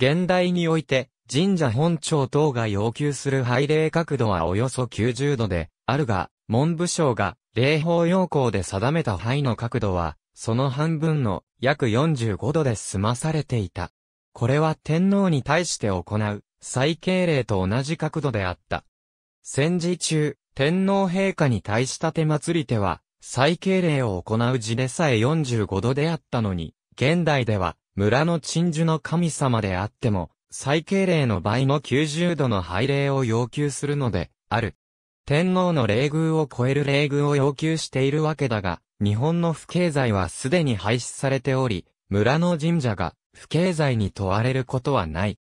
現代において、神社本庁等が要求する拝礼角度はおよそ90度で、あるが、文部省が、礼法要項で定めた杯の角度は、その半分の約45度で済まされていた。これは天皇に対して行う最敬礼と同じ角度であった。戦時中、天皇陛下に対した手祭り手は、最敬礼を行う字でさえ45度であったのに、現代では、村の鎮守の神様であっても、最敬礼の倍の90度の拝礼を要求するので、ある。天皇の礼遇を超える礼遇を要求しているわけだが、日本の不経済はすでに廃止されており、村の神社が不経済に問われることはない。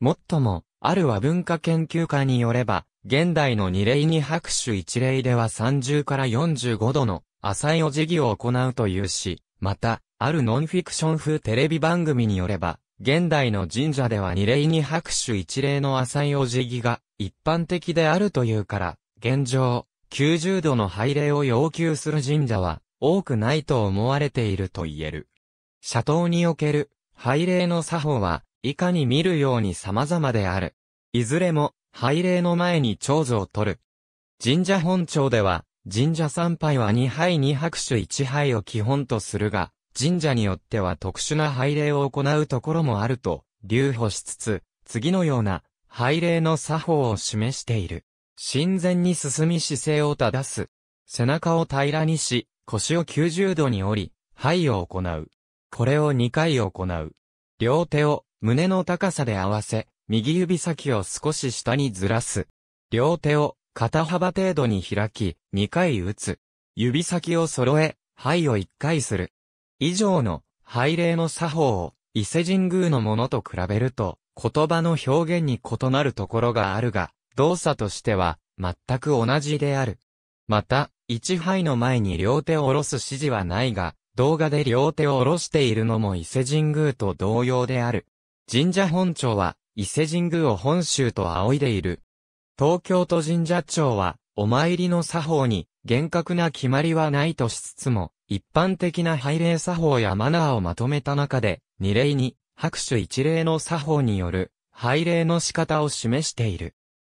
もっとも、ある和文化研究家によれば、現代の二例に拍手一例では30から45度の浅いお辞儀を行うというし、また、あるノンフィクション風テレビ番組によれば、現代の神社では二例に拍手一例の浅いお辞儀が一般的であるというから、現状、90度の拝礼を要求する神社は多くないと思われていると言える。社塔における拝礼の作法は、以下に見るように様々である。いずれも、拝礼の前に長寿を取る。神社本庁では、神社参拝は2杯2拍手1杯を基本とするが、神社によっては特殊な拝礼を行うところもあると、留保しつつ、次のような、拝礼の作法を示している。神前に進み姿勢を正す。背中を平らにし、腰を90度に折り、拝を行う。これを2回行う。両手を胸の高さで合わせ、右指先を少し下にずらす。両手を肩幅程度に開き、2回打つ。指先を揃え、肺を1回する。以上の拝礼の作法を伊勢神宮のものと比べると言葉の表現に異なるところがあるが、動作としては全く同じである。また、一杯の前に両手を下ろす指示はないが、動画で両手を下ろしているのも伊勢神宮と同様である。神社本庁は、伊勢神宮を本州と仰いでいる。東京都神社庁は、お参りの作法に、厳格な決まりはないとしつつも、一般的な拝礼作法やマナーをまとめた中で、二例に、拍手一例の作法による、拝礼の仕方を示している。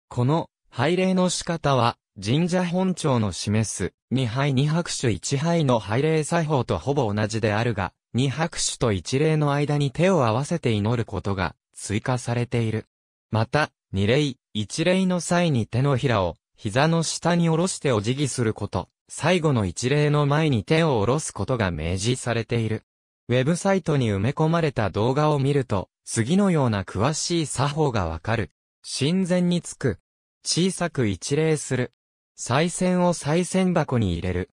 この、拝礼の仕方は、神社本庁の示す、二拝二拍手一拝の拝礼作法とほぼ同じであるが、二拍手と一礼の間に手を合わせて祈ることが追加されている。また、二礼、一礼の際に手のひらを膝の下に下ろしてお辞儀すること、最後の一礼の前に手を下ろすことが明示されている。ウェブサイトに埋め込まれた動画を見ると、次のような詳しい作法がわかる。神前につく。小さく一礼する。再銭を再銭箱に入れる。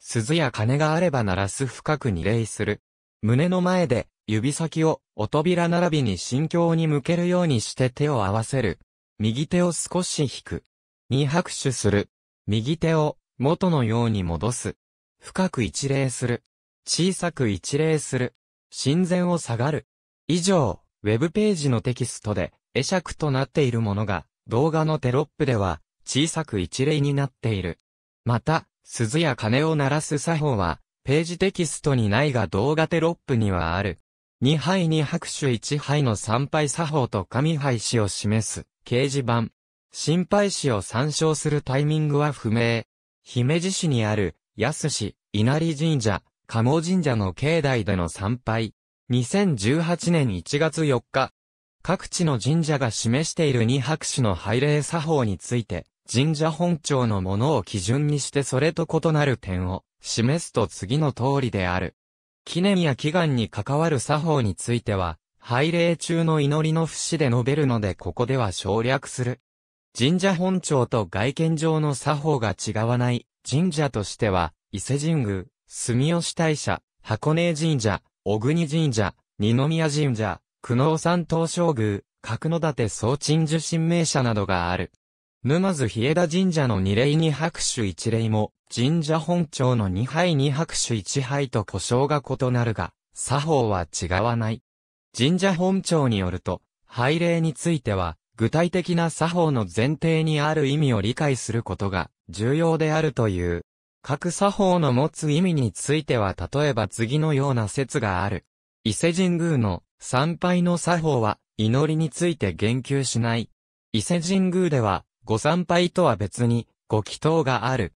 鈴や鐘があれば鳴らす深く二礼する。胸の前で、指先を、お扉並びに心境に向けるようにして手を合わせる。右手を少し引く。二拍手する。右手を、元のように戻す。深く一礼する。小さく一礼する。心善を下がる。以上、ウェブページのテキストで、会釈となっているものが、動画のテロップでは、小さく一礼になっている。また、鈴や鐘を鳴らす作法は、ページテキストにないが動画テロップにはある。2杯に拍手1杯の参拝作法と神杯詞を示す掲示板。心配詞を参照するタイミングは不明。姫路市にある、安市、稲荷神社、鴨神社の境内での参拝。2018年1月4日。各地の神社が示している二拍手の拝礼作法について、神社本庁のものを基準にしてそれと異なる点を示すと次の通りである。記念や祈願に関わる作法については、拝礼中の祈りの節で述べるのでここでは省略する。神社本庁と外見上の作法が違わない神社としては、伊勢神宮、住吉大社、箱根神社、小国神社、二宮神社、久能山東照宮、角野立総鎮守神明社などがある。沼津日枝神社の二礼二拍手一礼も、神社本庁の二杯二拍手一杯と故障が異なるが、作法は違わない。神社本庁によると、拝礼については、具体的な作法の前提にある意味を理解することが重要であるという。各作法の持つ意味については例えば次のような説がある。伊勢神宮の参拝の作法は祈りについて言及しない。伊勢神宮ではご参拝とは別に、ご祈祷がある。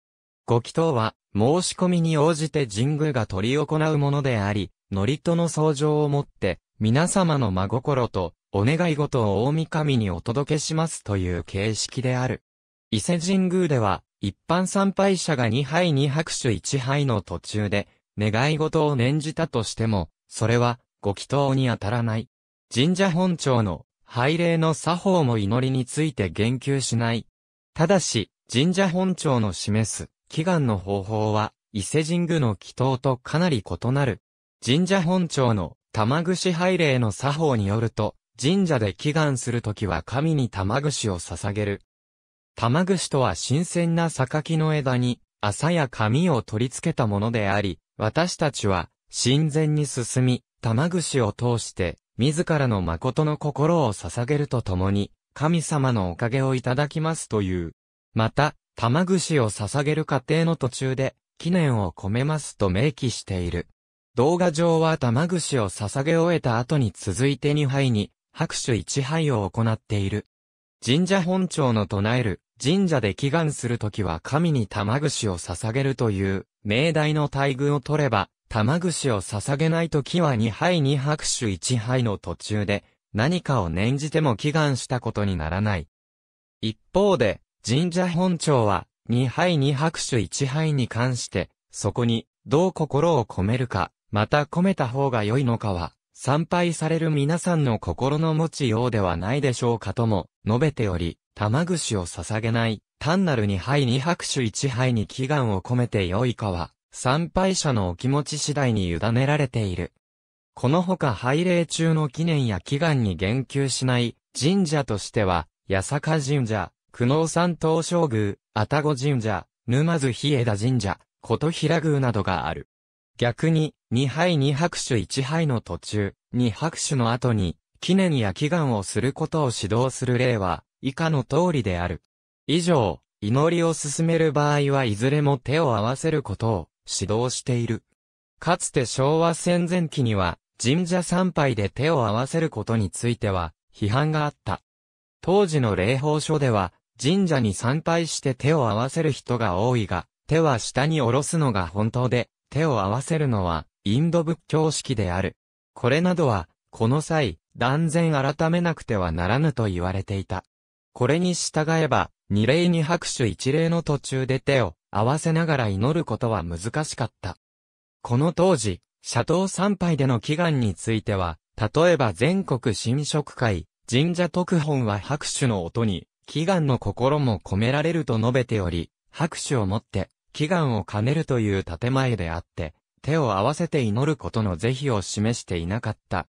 ご祈祷は、申し込みに応じて神宮が取り行うものであり、祝詞の相乗をもって、皆様の真心と、お願い事を大御神にお届けしますという形式である。伊勢神宮では、一般参拝者が2杯2拍手1杯の途中で、願い事を念じたとしても、それは、ご祈祷に当たらない。神社本庁の拝礼の作法も祈りについて言及しない。ただし、神社本庁の示す祈願の方法は、伊勢神宮の祈祷とかなり異なる。神社本庁の玉串拝礼の作法によると、神社で祈願するときは神に玉串を捧げる。玉串とは新鮮な榊の枝に、朝や紙を取り付けたものであり、私たちは、神前に進み、玉串を通して、自らの誠の心を捧げるとともに、神様のおかげをいただきますという。また、玉串を捧げる過程の途中で、記念を込めますと明記している。動画上は玉串を捧げ終えた後に続いて2杯に、拍手1杯を行っている。神社本庁の唱える、神社で祈願するときは神に玉串を捧げるという、命題の待遇を取れば、玉串を捧げない時は二杯二拍手一杯の途中で、何かを念じても祈願したことにならない。一方で、神社本庁は、二杯二拍手一杯に関して、そこに、どう心を込めるか、また込めた方が良いのかは、参拝される皆さんの心の持ちようではないでしょうかとも、述べており、玉串を捧げない、単なる二杯二拍手一杯に祈願を込めて良いかは、参拝者のお気持ち次第に委ねられている。このほか拝礼中の記念や祈願に言及しない神社としては、八坂神社、久能山東照宮、愛宕神社、沼津日枝神社、琴平宮などがある。逆に、二杯二拍手一杯の途中、二拍手の後に、記念や祈願をすることを指導する例は、以下の通りである。以上、祈りを進める場合はいずれも手を合わせることを、指導している。かつて昭和戦前期には、神社参拝で手を合わせることについては、批判があった。当時の霊法書では、神社に参拝して手を合わせる人が多いが、手は下に下ろすのが本当で、手を合わせるのは、インド仏教式である。これなどは、この際、断然改めなくてはならぬと言われていた。これに従えば、二礼に拍手一礼の途中で手を合わせながら祈ることは難しかった。この当時、社頭参拝での祈願については、例えば全国神職会、神社特本は拍手の音に、祈願の心も込められると述べており、拍手をもって、祈願を兼ねるという建前であって、手を合わせて祈ることの是非を示していなかった。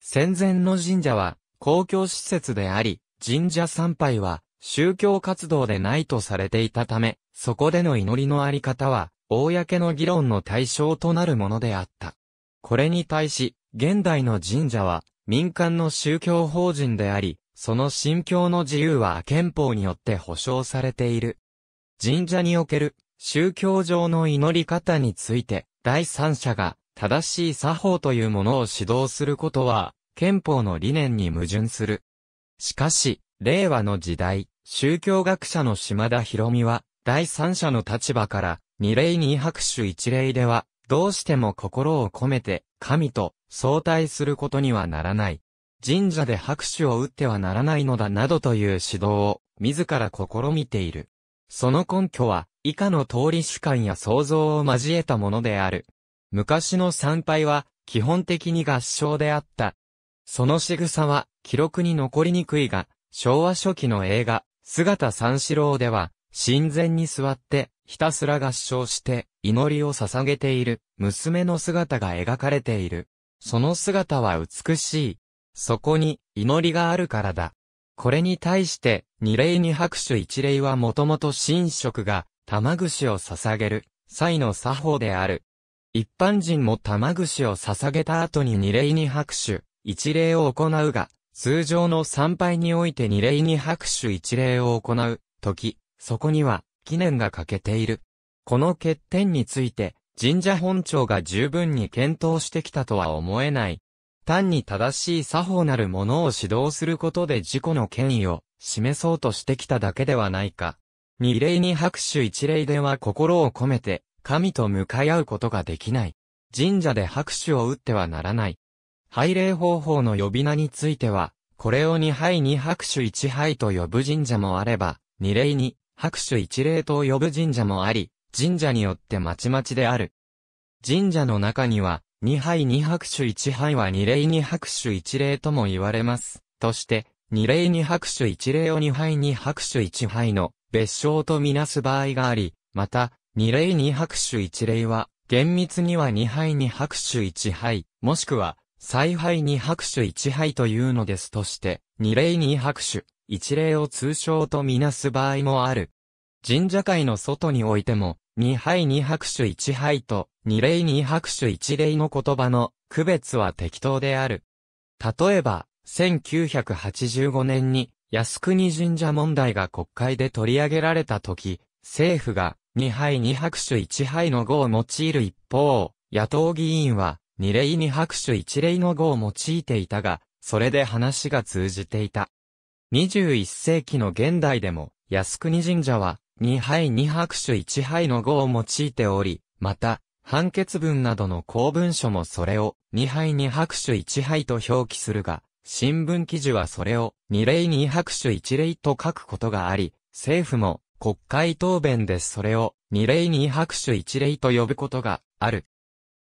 戦前の神社は、公共施設であり、神社参拝は、宗教活動でないとされていたため、そこでの祈りのあり方は、公の議論の対象となるものであった。これに対し、現代の神社は、民間の宗教法人であり、その信教の自由は憲法によって保障されている。神社における宗教上の祈り方について、第三者が正しい作法というものを指導することは、憲法の理念に矛盾する。しかし、令和の時代、宗教学者の島田博美は、第三者の立場から、二礼に拍手一礼では、どうしても心を込めて、神と相対することにはならない。神社で拍手を打ってはならないのだなどという指導を、自ら試みている。その根拠は、以下の通り主観や想像を交えたものである。昔の参拝は、基本的に合唱であった。その仕草は、記録に残りにくいが、昭和初期の映画、姿三四郎では、神前に座って、ひたすら合唱して、祈りを捧げている、娘の姿が描かれている。その姿は美しい。そこに、祈りがあるからだ。これに対して、二礼に拍手一礼はもともと神職が、玉串を捧げる、際の作法である。一般人も玉串を捧げた後に二礼に拍手、一礼を行うが、通常の参拝において二礼に拍手一礼を行う、時、そこには、記念が欠けている。この欠点について、神社本庁が十分に検討してきたとは思えない。単に正しい作法なるものを指導することで自己の権威を示そうとしてきただけではないか。二礼に拍手一礼では心を込めて、神と向かい合うことができない。神社で拍手を打ってはならない。拝礼方法の呼び名については、これを二拝二拍手一拝と呼ぶ神社もあれば、二礼に白手一礼と呼ぶ神社もあり、神社によってまちまちである。神社の中には、二杯二白手一杯は二礼二白手一礼とも言われます。として、二礼二白手一礼を二杯二白手一杯の別称とみなす場合があり、また、二礼二白手一礼は、厳密には二杯二白手一杯、もしくは、再杯二白手一杯というのですとして、二礼二白手。一例を通称とみなす場合もある。神社会の外においても、二杯二拍手一杯と、二礼二拍手一礼の言葉の区別は適当である。例えば、1985年に靖国神社問題が国会で取り上げられた時、政府が二杯二拍手一杯の語を用いる一方、野党議員は二礼二拍手一礼の語を用いていたが、それで話が通じていた。21世紀の現代でも、靖国神社は、2杯2拍手1杯の語を用いており、また、判決文などの公文書もそれを、2杯2拍手1杯と表記するが、新聞記事はそれを、2例2拍手1例と書くことがあり、政府も、国会答弁でそれを、2例2拍手1例と呼ぶことがある。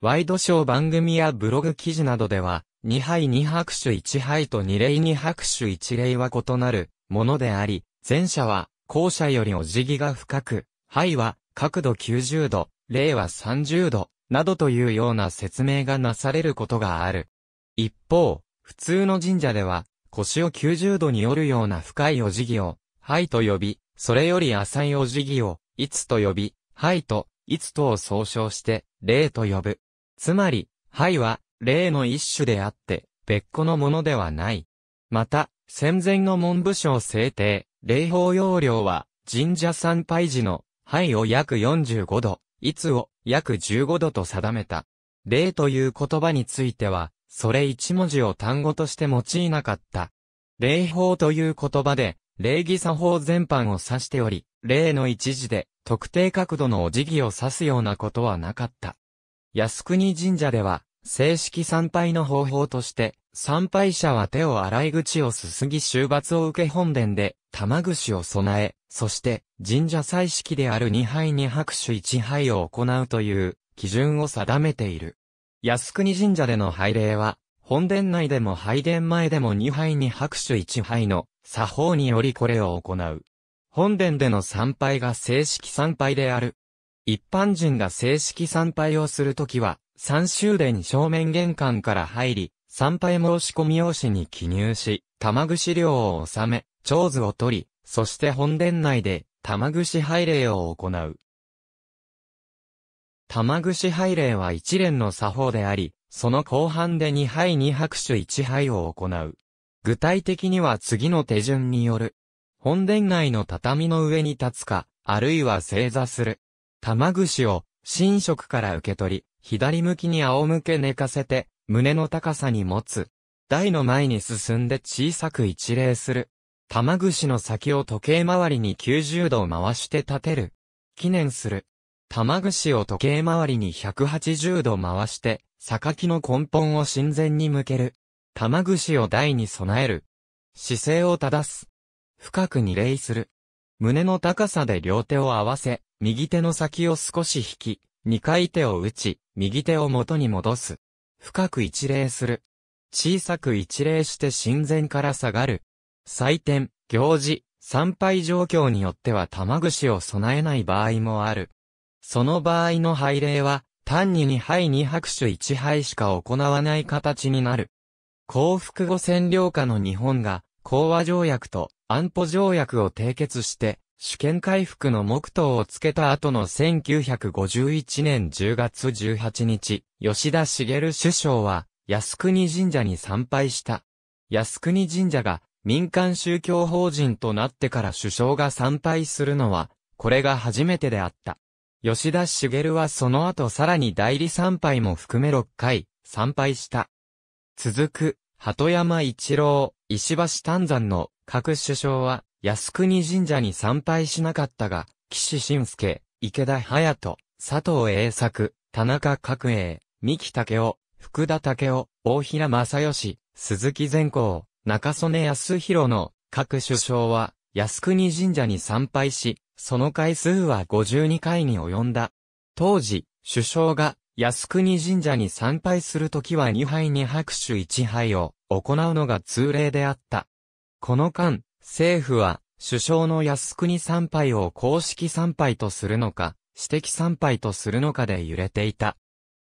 ワイドショー番組やブログ記事などでは、2杯2拍手1杯と2例2拍手1例は異なるものであり、前者は後者よりお辞儀が深く、杯は角度90度、礼は30度、などというような説明がなされることがある。一方、普通の神社では、腰を90度に折るような深いお辞儀を、杯と呼び、それより浅いお辞儀を、いつと呼び、杯と、いつとを総称して、礼と呼ぶ。つまり、肺は、例の一種であって、別個のものではない。また、戦前の文部省制定、霊法要領は、神社参拝時の、肺を約45度、いつを約15度と定めた。霊という言葉については、それ一文字を単語として用いなかった。霊法という言葉で、礼儀作法全般を指しており、例の一字で、特定角度のお辞儀を指すようなことはなかった。靖国神社では、正式参拝の方法として、参拝者は手を洗い口をすすぎ終罰を受け本殿で、玉串を備え、そして神社祭式である二杯に拍手一杯を行うという基準を定めている。靖国神社での拝礼は、本殿内でも拝殿前でも二杯に拍手一杯の作法によりこれを行う。本殿での参拝が正式参拝である。一般人が正式参拝をするときは、三周殿正面玄関から入り、参拝申し込み用紙に記入し、玉串料を納め、長図を取り、そして本殿内で玉串拝礼を行う。玉串拝礼は一連の作法であり、その後半で二杯二拍手一杯を行う。具体的には次の手順による。本殿内の畳の上に立つか、あるいは正座する。玉串を、神職から受け取り、左向きに仰向け寝かせて、胸の高さに持つ。台の前に進んで小さく一礼する。玉串の先を時計回りに90度回して立てる。記念する。玉串を時計回りに180度回して、榊の根本を神前に向ける。玉串を台に備える。姿勢を正す。深く二礼する。胸の高さで両手を合わせ、右手の先を少し引き、二回手を打ち、右手を元に戻す。深く一礼する。小さく一礼して神前から下がる。祭典、行事、参拝状況によっては玉串を備えない場合もある。その場合の拝礼は、単に二杯二拍手一杯しか行わない形になる。幸福後占領下の日本が、講和条約と安保条約を締結して、主権回復の目途をつけた後の1951年10月18日、吉田茂首相は、靖国神社に参拝した。靖国神社が民間宗教法人となってから首相が参拝するのは、これが初めてであった。吉田茂はその後さらに代理参拝も含め6回、参拝した。続く、鳩山一郎、石橋丹山の各首相は、靖国神社に参拝しなかったが、岸信介、池田隼人、佐藤栄作、田中角栄、三木武夫、福田武夫、大平正義、鈴木善光、中曽根康弘の各首相は、靖国神社に参拝し、その回数は52回に及んだ。当時、首相が靖国神社に参拝するときは2杯に拍手1杯を行うのが通例であった。この間、政府は、首相の靖国参拝を公式参拝とするのか、私的参拝とするのかで揺れていた。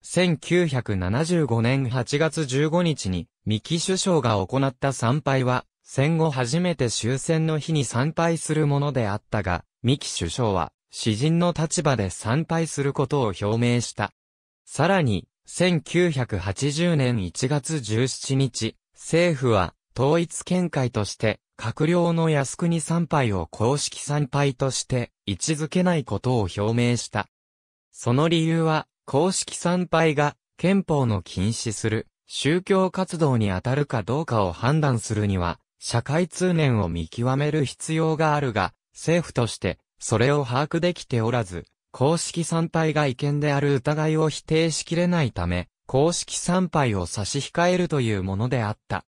1975年8月15日に、三木首相が行った参拝は、戦後初めて終戦の日に参拝するものであったが、三木首相は、詩人の立場で参拝することを表明した。さらに、1980年1月17日、政府は、統一見解として、閣僚の靖国参拝を公式参拝として位置づけないことを表明した。その理由は、公式参拝が憲法の禁止する宗教活動に当たるかどうかを判断するには、社会通念を見極める必要があるが、政府としてそれを把握できておらず、公式参拝が違憲である疑いを否定しきれないため、公式参拝を差し控えるというものであった。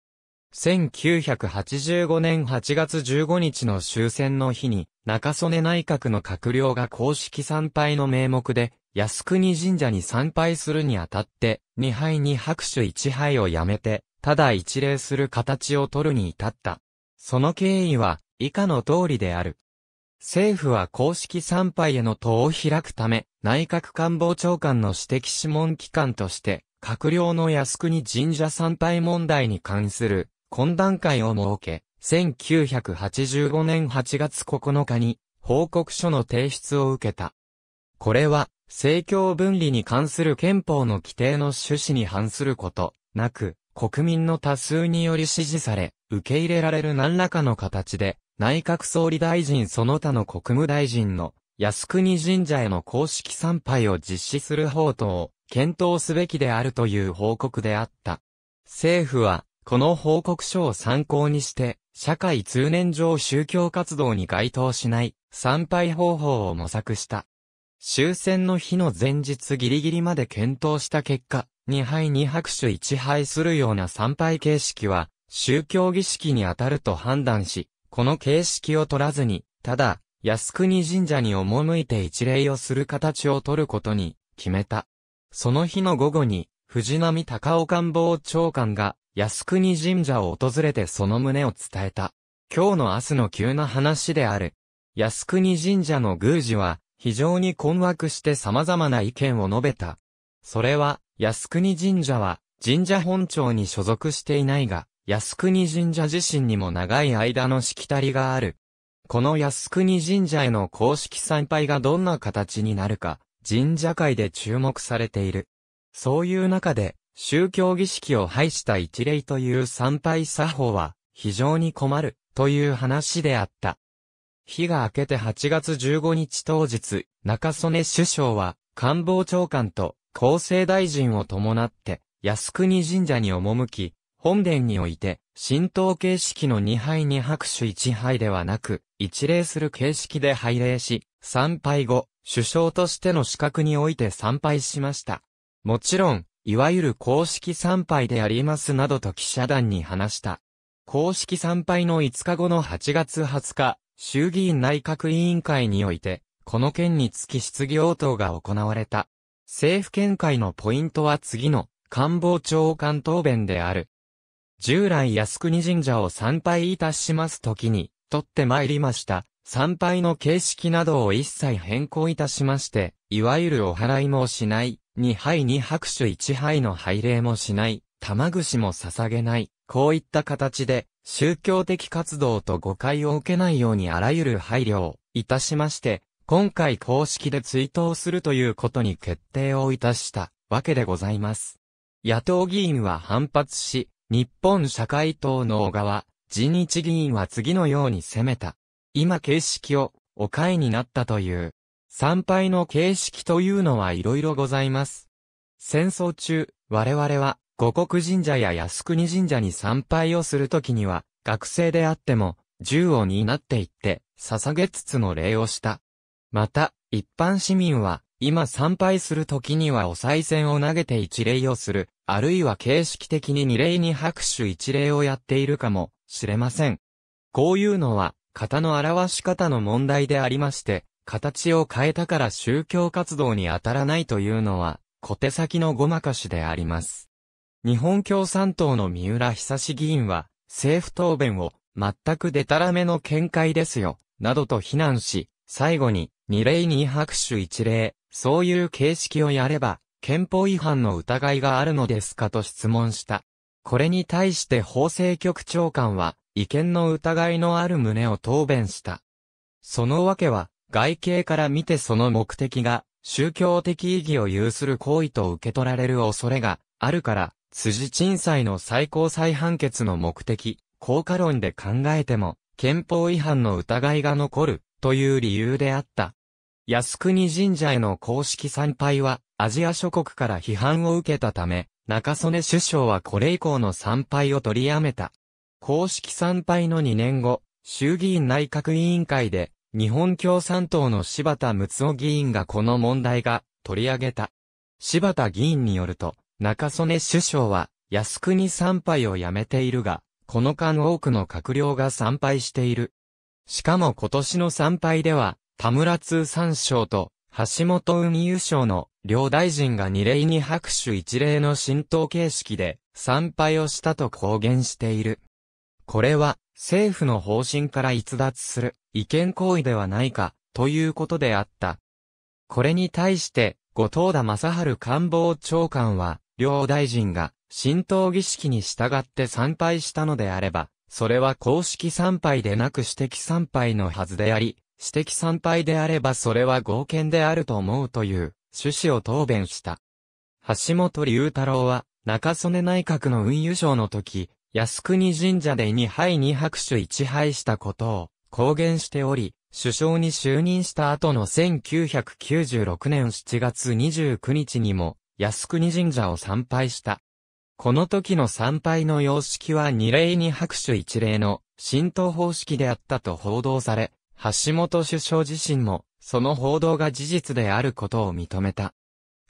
1985年8月15日の終戦の日に、中曽根内閣の閣僚が公式参拝の名目で、靖国神社に参拝するにあたって、2杯に拍手1杯をやめて、ただ一礼する形を取るに至った。その経緯は、以下の通りである。政府は公式参拝への塔を開くため、内閣官房長官の指摘諮問機関として、閣僚の靖国神社参拝問題に関する懇談会を設け、1985年8月9日に報告書の提出を受けた。これは、政教分離に関する憲法の規定の趣旨に反すること、なく、国民の多数により支持され、受け入れられる何らかの形で、内閣総理大臣その他の国務大臣の靖国神社への公式参拝を実施する方等を検討すべきであるという報告であった。政府はこの報告書を参考にして、社会通念上宗教活動に該当しない参拝方法を模索した。終戦の日の前日ギリギリまで検討した結果、2杯2拍手1杯するような参拝形式は、宗教儀式に当たると判断し、この形式を取らずに、ただ、靖国神社に赴いて一礼をする形を取ることに決めた。その日の午後に、藤波高尾官房長官が靖国神社を訪れてその旨を伝えた。今日の明日の急な話である。靖国神社の宮司は、非常に困惑して様々な意見を述べた。それは、靖国神社は、神社本庁に所属していないが、靖国神社自身にも長い間のしきたりがある。この靖国神社への公式参拝がどんな形になるか、神社界で注目されている。そういう中で、宗教儀式を排した一例という参拝作法は非常に困るという話であった。日が明けて8月15日当日、中曽根首相は官房長官と厚生大臣を伴って靖国神社に赴き、本殿において、神道形式の二杯二拍手一杯ではなく、一礼する形式で拝礼し、参拝後、首相としての資格において参拝しました。もちろん、いわゆる公式参拝でありますなどと記者団に話した。公式参拝の5日後の8月20日、衆議院内閣委員会において、この件につき質疑応答が行われた。政府見解のポイントは次の官房長官答弁である。従来靖国神社を参拝いたしますときに、取って参りました。参拝の形式などを一切変更いたしまして、いわゆるお払いもしない、二杯二拍手一杯の拝礼もしない、玉串も捧げない、こういった形で、宗教的活動と誤解を受けないようにあらゆる配慮をいたしまして、今回公式で追悼するということに決定をいたしたわけでございます。野党議員は反発し、日本社会党の小川、人日議員は次のように攻めた。今形式を、お会になったという、参拝の形式というのはいろいろございます。戦争中、我々は、五国神社や靖国神社に参拝をするときには、学生であっても、銃を担っていって、捧げつつの礼をした。また、一般市民は、今参拝するときにはお賽銭を投げて一礼をする、あるいは形式的に二礼に拍手一礼をやっているかもしれません。こういうのは、型の表し方の問題でありまして、形を変えたから宗教活動に当たらないというのは、小手先のごまかしであります。日本共産党の三浦久志議員は、政府答弁を、全くデタラメの見解ですよ、などと非難し、最後に、二例二拍手一例、そういう形式をやれば、憲法違反の疑いがあるのですかと質問した。これに対して法制局長官は、違憲の疑いのある旨を答弁した。そのわけは、外形から見てその目的が、宗教的意義を有する行為と受け取られる恐れがあるから、辻鎮裁の最高裁判決の目的、効果論で考えても、憲法違反の疑いが残る、という理由であった。靖国神社への公式参拝は、アジア諸国から批判を受けたため、中曽根首相はこれ以降の参拝を取りやめた。公式参拝の2年後、衆議院内閣委員会で、日本共産党の柴田睦夫議員がこの問題が取り上げた。柴田議員によると、中曽根首相は、靖国参拝をやめているが、この間多くの閣僚が参拝している。しかも今年の参拝では、田村通産省と橋本運輸省の両大臣が二礼に拍手一礼の浸透形式で参拝をしたと公言している。これは政府の方針から逸脱する。違憲行為ではないか、ということであった。これに対して、後藤田正春官房長官は、両大臣が、神道儀式に従って参拝したのであれば、それは公式参拝でなく私的参拝のはずであり、私的参拝であればそれは合憲であると思うという趣旨を答弁した。橋本龍太郎は、中曽根内閣の運輸省の時、靖国神社で2杯2拍手1杯したことを、公言しており、首相に就任した後の1996年7月29日にも、靖国神社を参拝した。この時の参拝の様式は二礼に拍手一礼の浸透方式であったと報道され、橋本首相自身も、その報道が事実であることを認めた。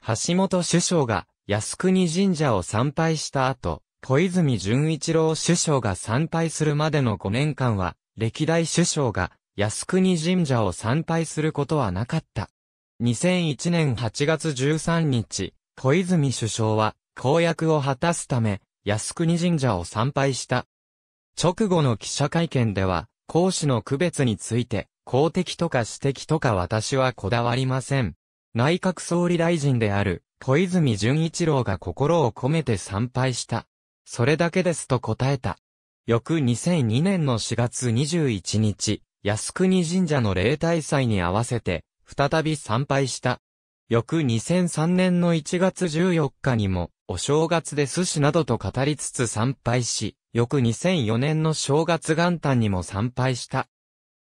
橋本首相が靖国神社を参拝した後、小泉純一郎首相が参拝するまでの5年間は、歴代首相が靖国神社を参拝することはなかった。2001年8月13日、小泉首相は公約を果たすため、靖国神社を参拝した。直後の記者会見では、講師の区別について、公的とか私的とか私はこだわりません。内閣総理大臣である、小泉純一郎が心を込めて参拝した。それだけですと答えた。翌2002年の4月21日、靖国神社の例大祭に合わせて、再び参拝した。翌2003年の1月14日にも、お正月で寿司などと語りつつ参拝し、翌2004年の正月元旦にも参拝した。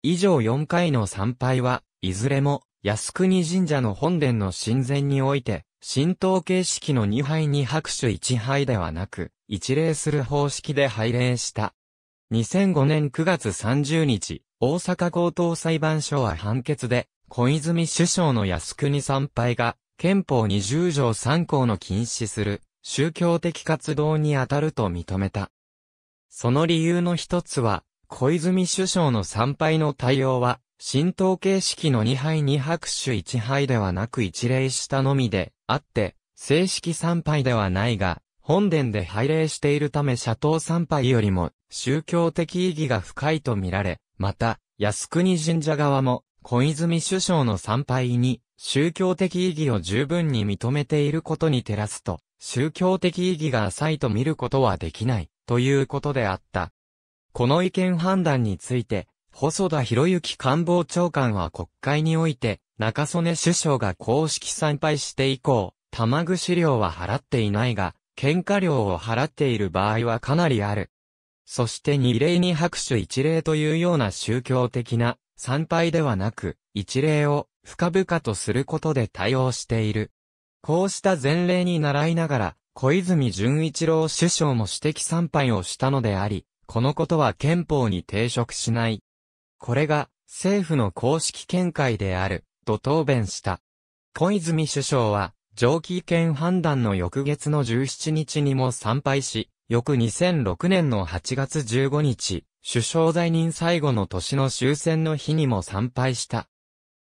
以上4回の参拝は、いずれも、靖国神社の本殿の神前において、神道形式の2杯2拍手1杯ではなく、一礼する方式で拝礼した。2005年9月30日、大阪高等裁判所は判決で、小泉首相の靖国参拝が、憲法20条3項の禁止する、宗教的活動に当たると認めた。その理由の一つは、小泉首相の参拝の対応は、神道形式の2杯2拍手1杯ではなく一礼したのみで、あって、正式参拝ではないが、本殿で拝礼しているため社塔参拝よりも宗教的意義が深いと見られ、また、靖国神社側も小泉首相の参拝に宗教的意義を十分に認めていることに照らすと、宗教的意義が浅いと見ることはできない、ということであった。この意見判断について、細田博之官房長官は国会において、中曽根首相が公式参拝して以降、玉串料は払っていないが、喧嘩料を払っている場合はかなりある。そして二礼に拍手一礼というような宗教的な参拝ではなく、一例を深々とすることで対応している。こうした前例に習いながら、小泉純一郎首相も指摘参拝をしたのであり、このことは憲法に抵触しない。これが政府の公式見解である、と答弁した。小泉首相は、上記意見判断の翌月の17日にも参拝し、翌2006年の8月15日、首相在任最後の年の終戦の日にも参拝した。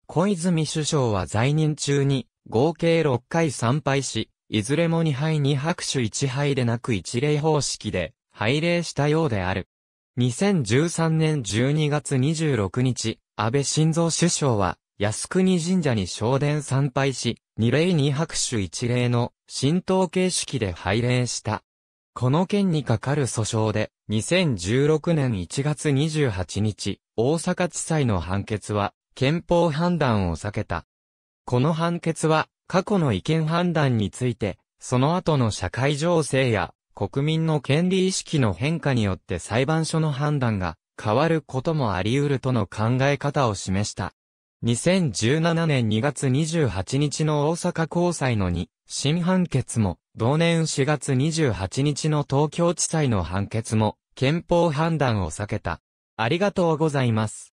小泉首相は在任中に合計6回参拝し、いずれも2杯2拍手1杯でなく一礼方式で拝礼したようである。2013年12月26日、安倍晋三首相は靖国神社に昇殿参拝し、二礼二拍手一礼の神道形式で拝礼した。この件にかかる訴訟で、2016年1月28日、大阪地裁の判決は、憲法判断を避けた。この判決は、過去の違憲判断について、その後の社会情勢や国民の権利意識の変化によって裁判所の判断が変わることもあり得るとの考え方を示した。2017年2月28日の大阪高裁の2、新判決も、同年4月28日の東京地裁の判決も、憲法判断を避けた。ありがとうございます。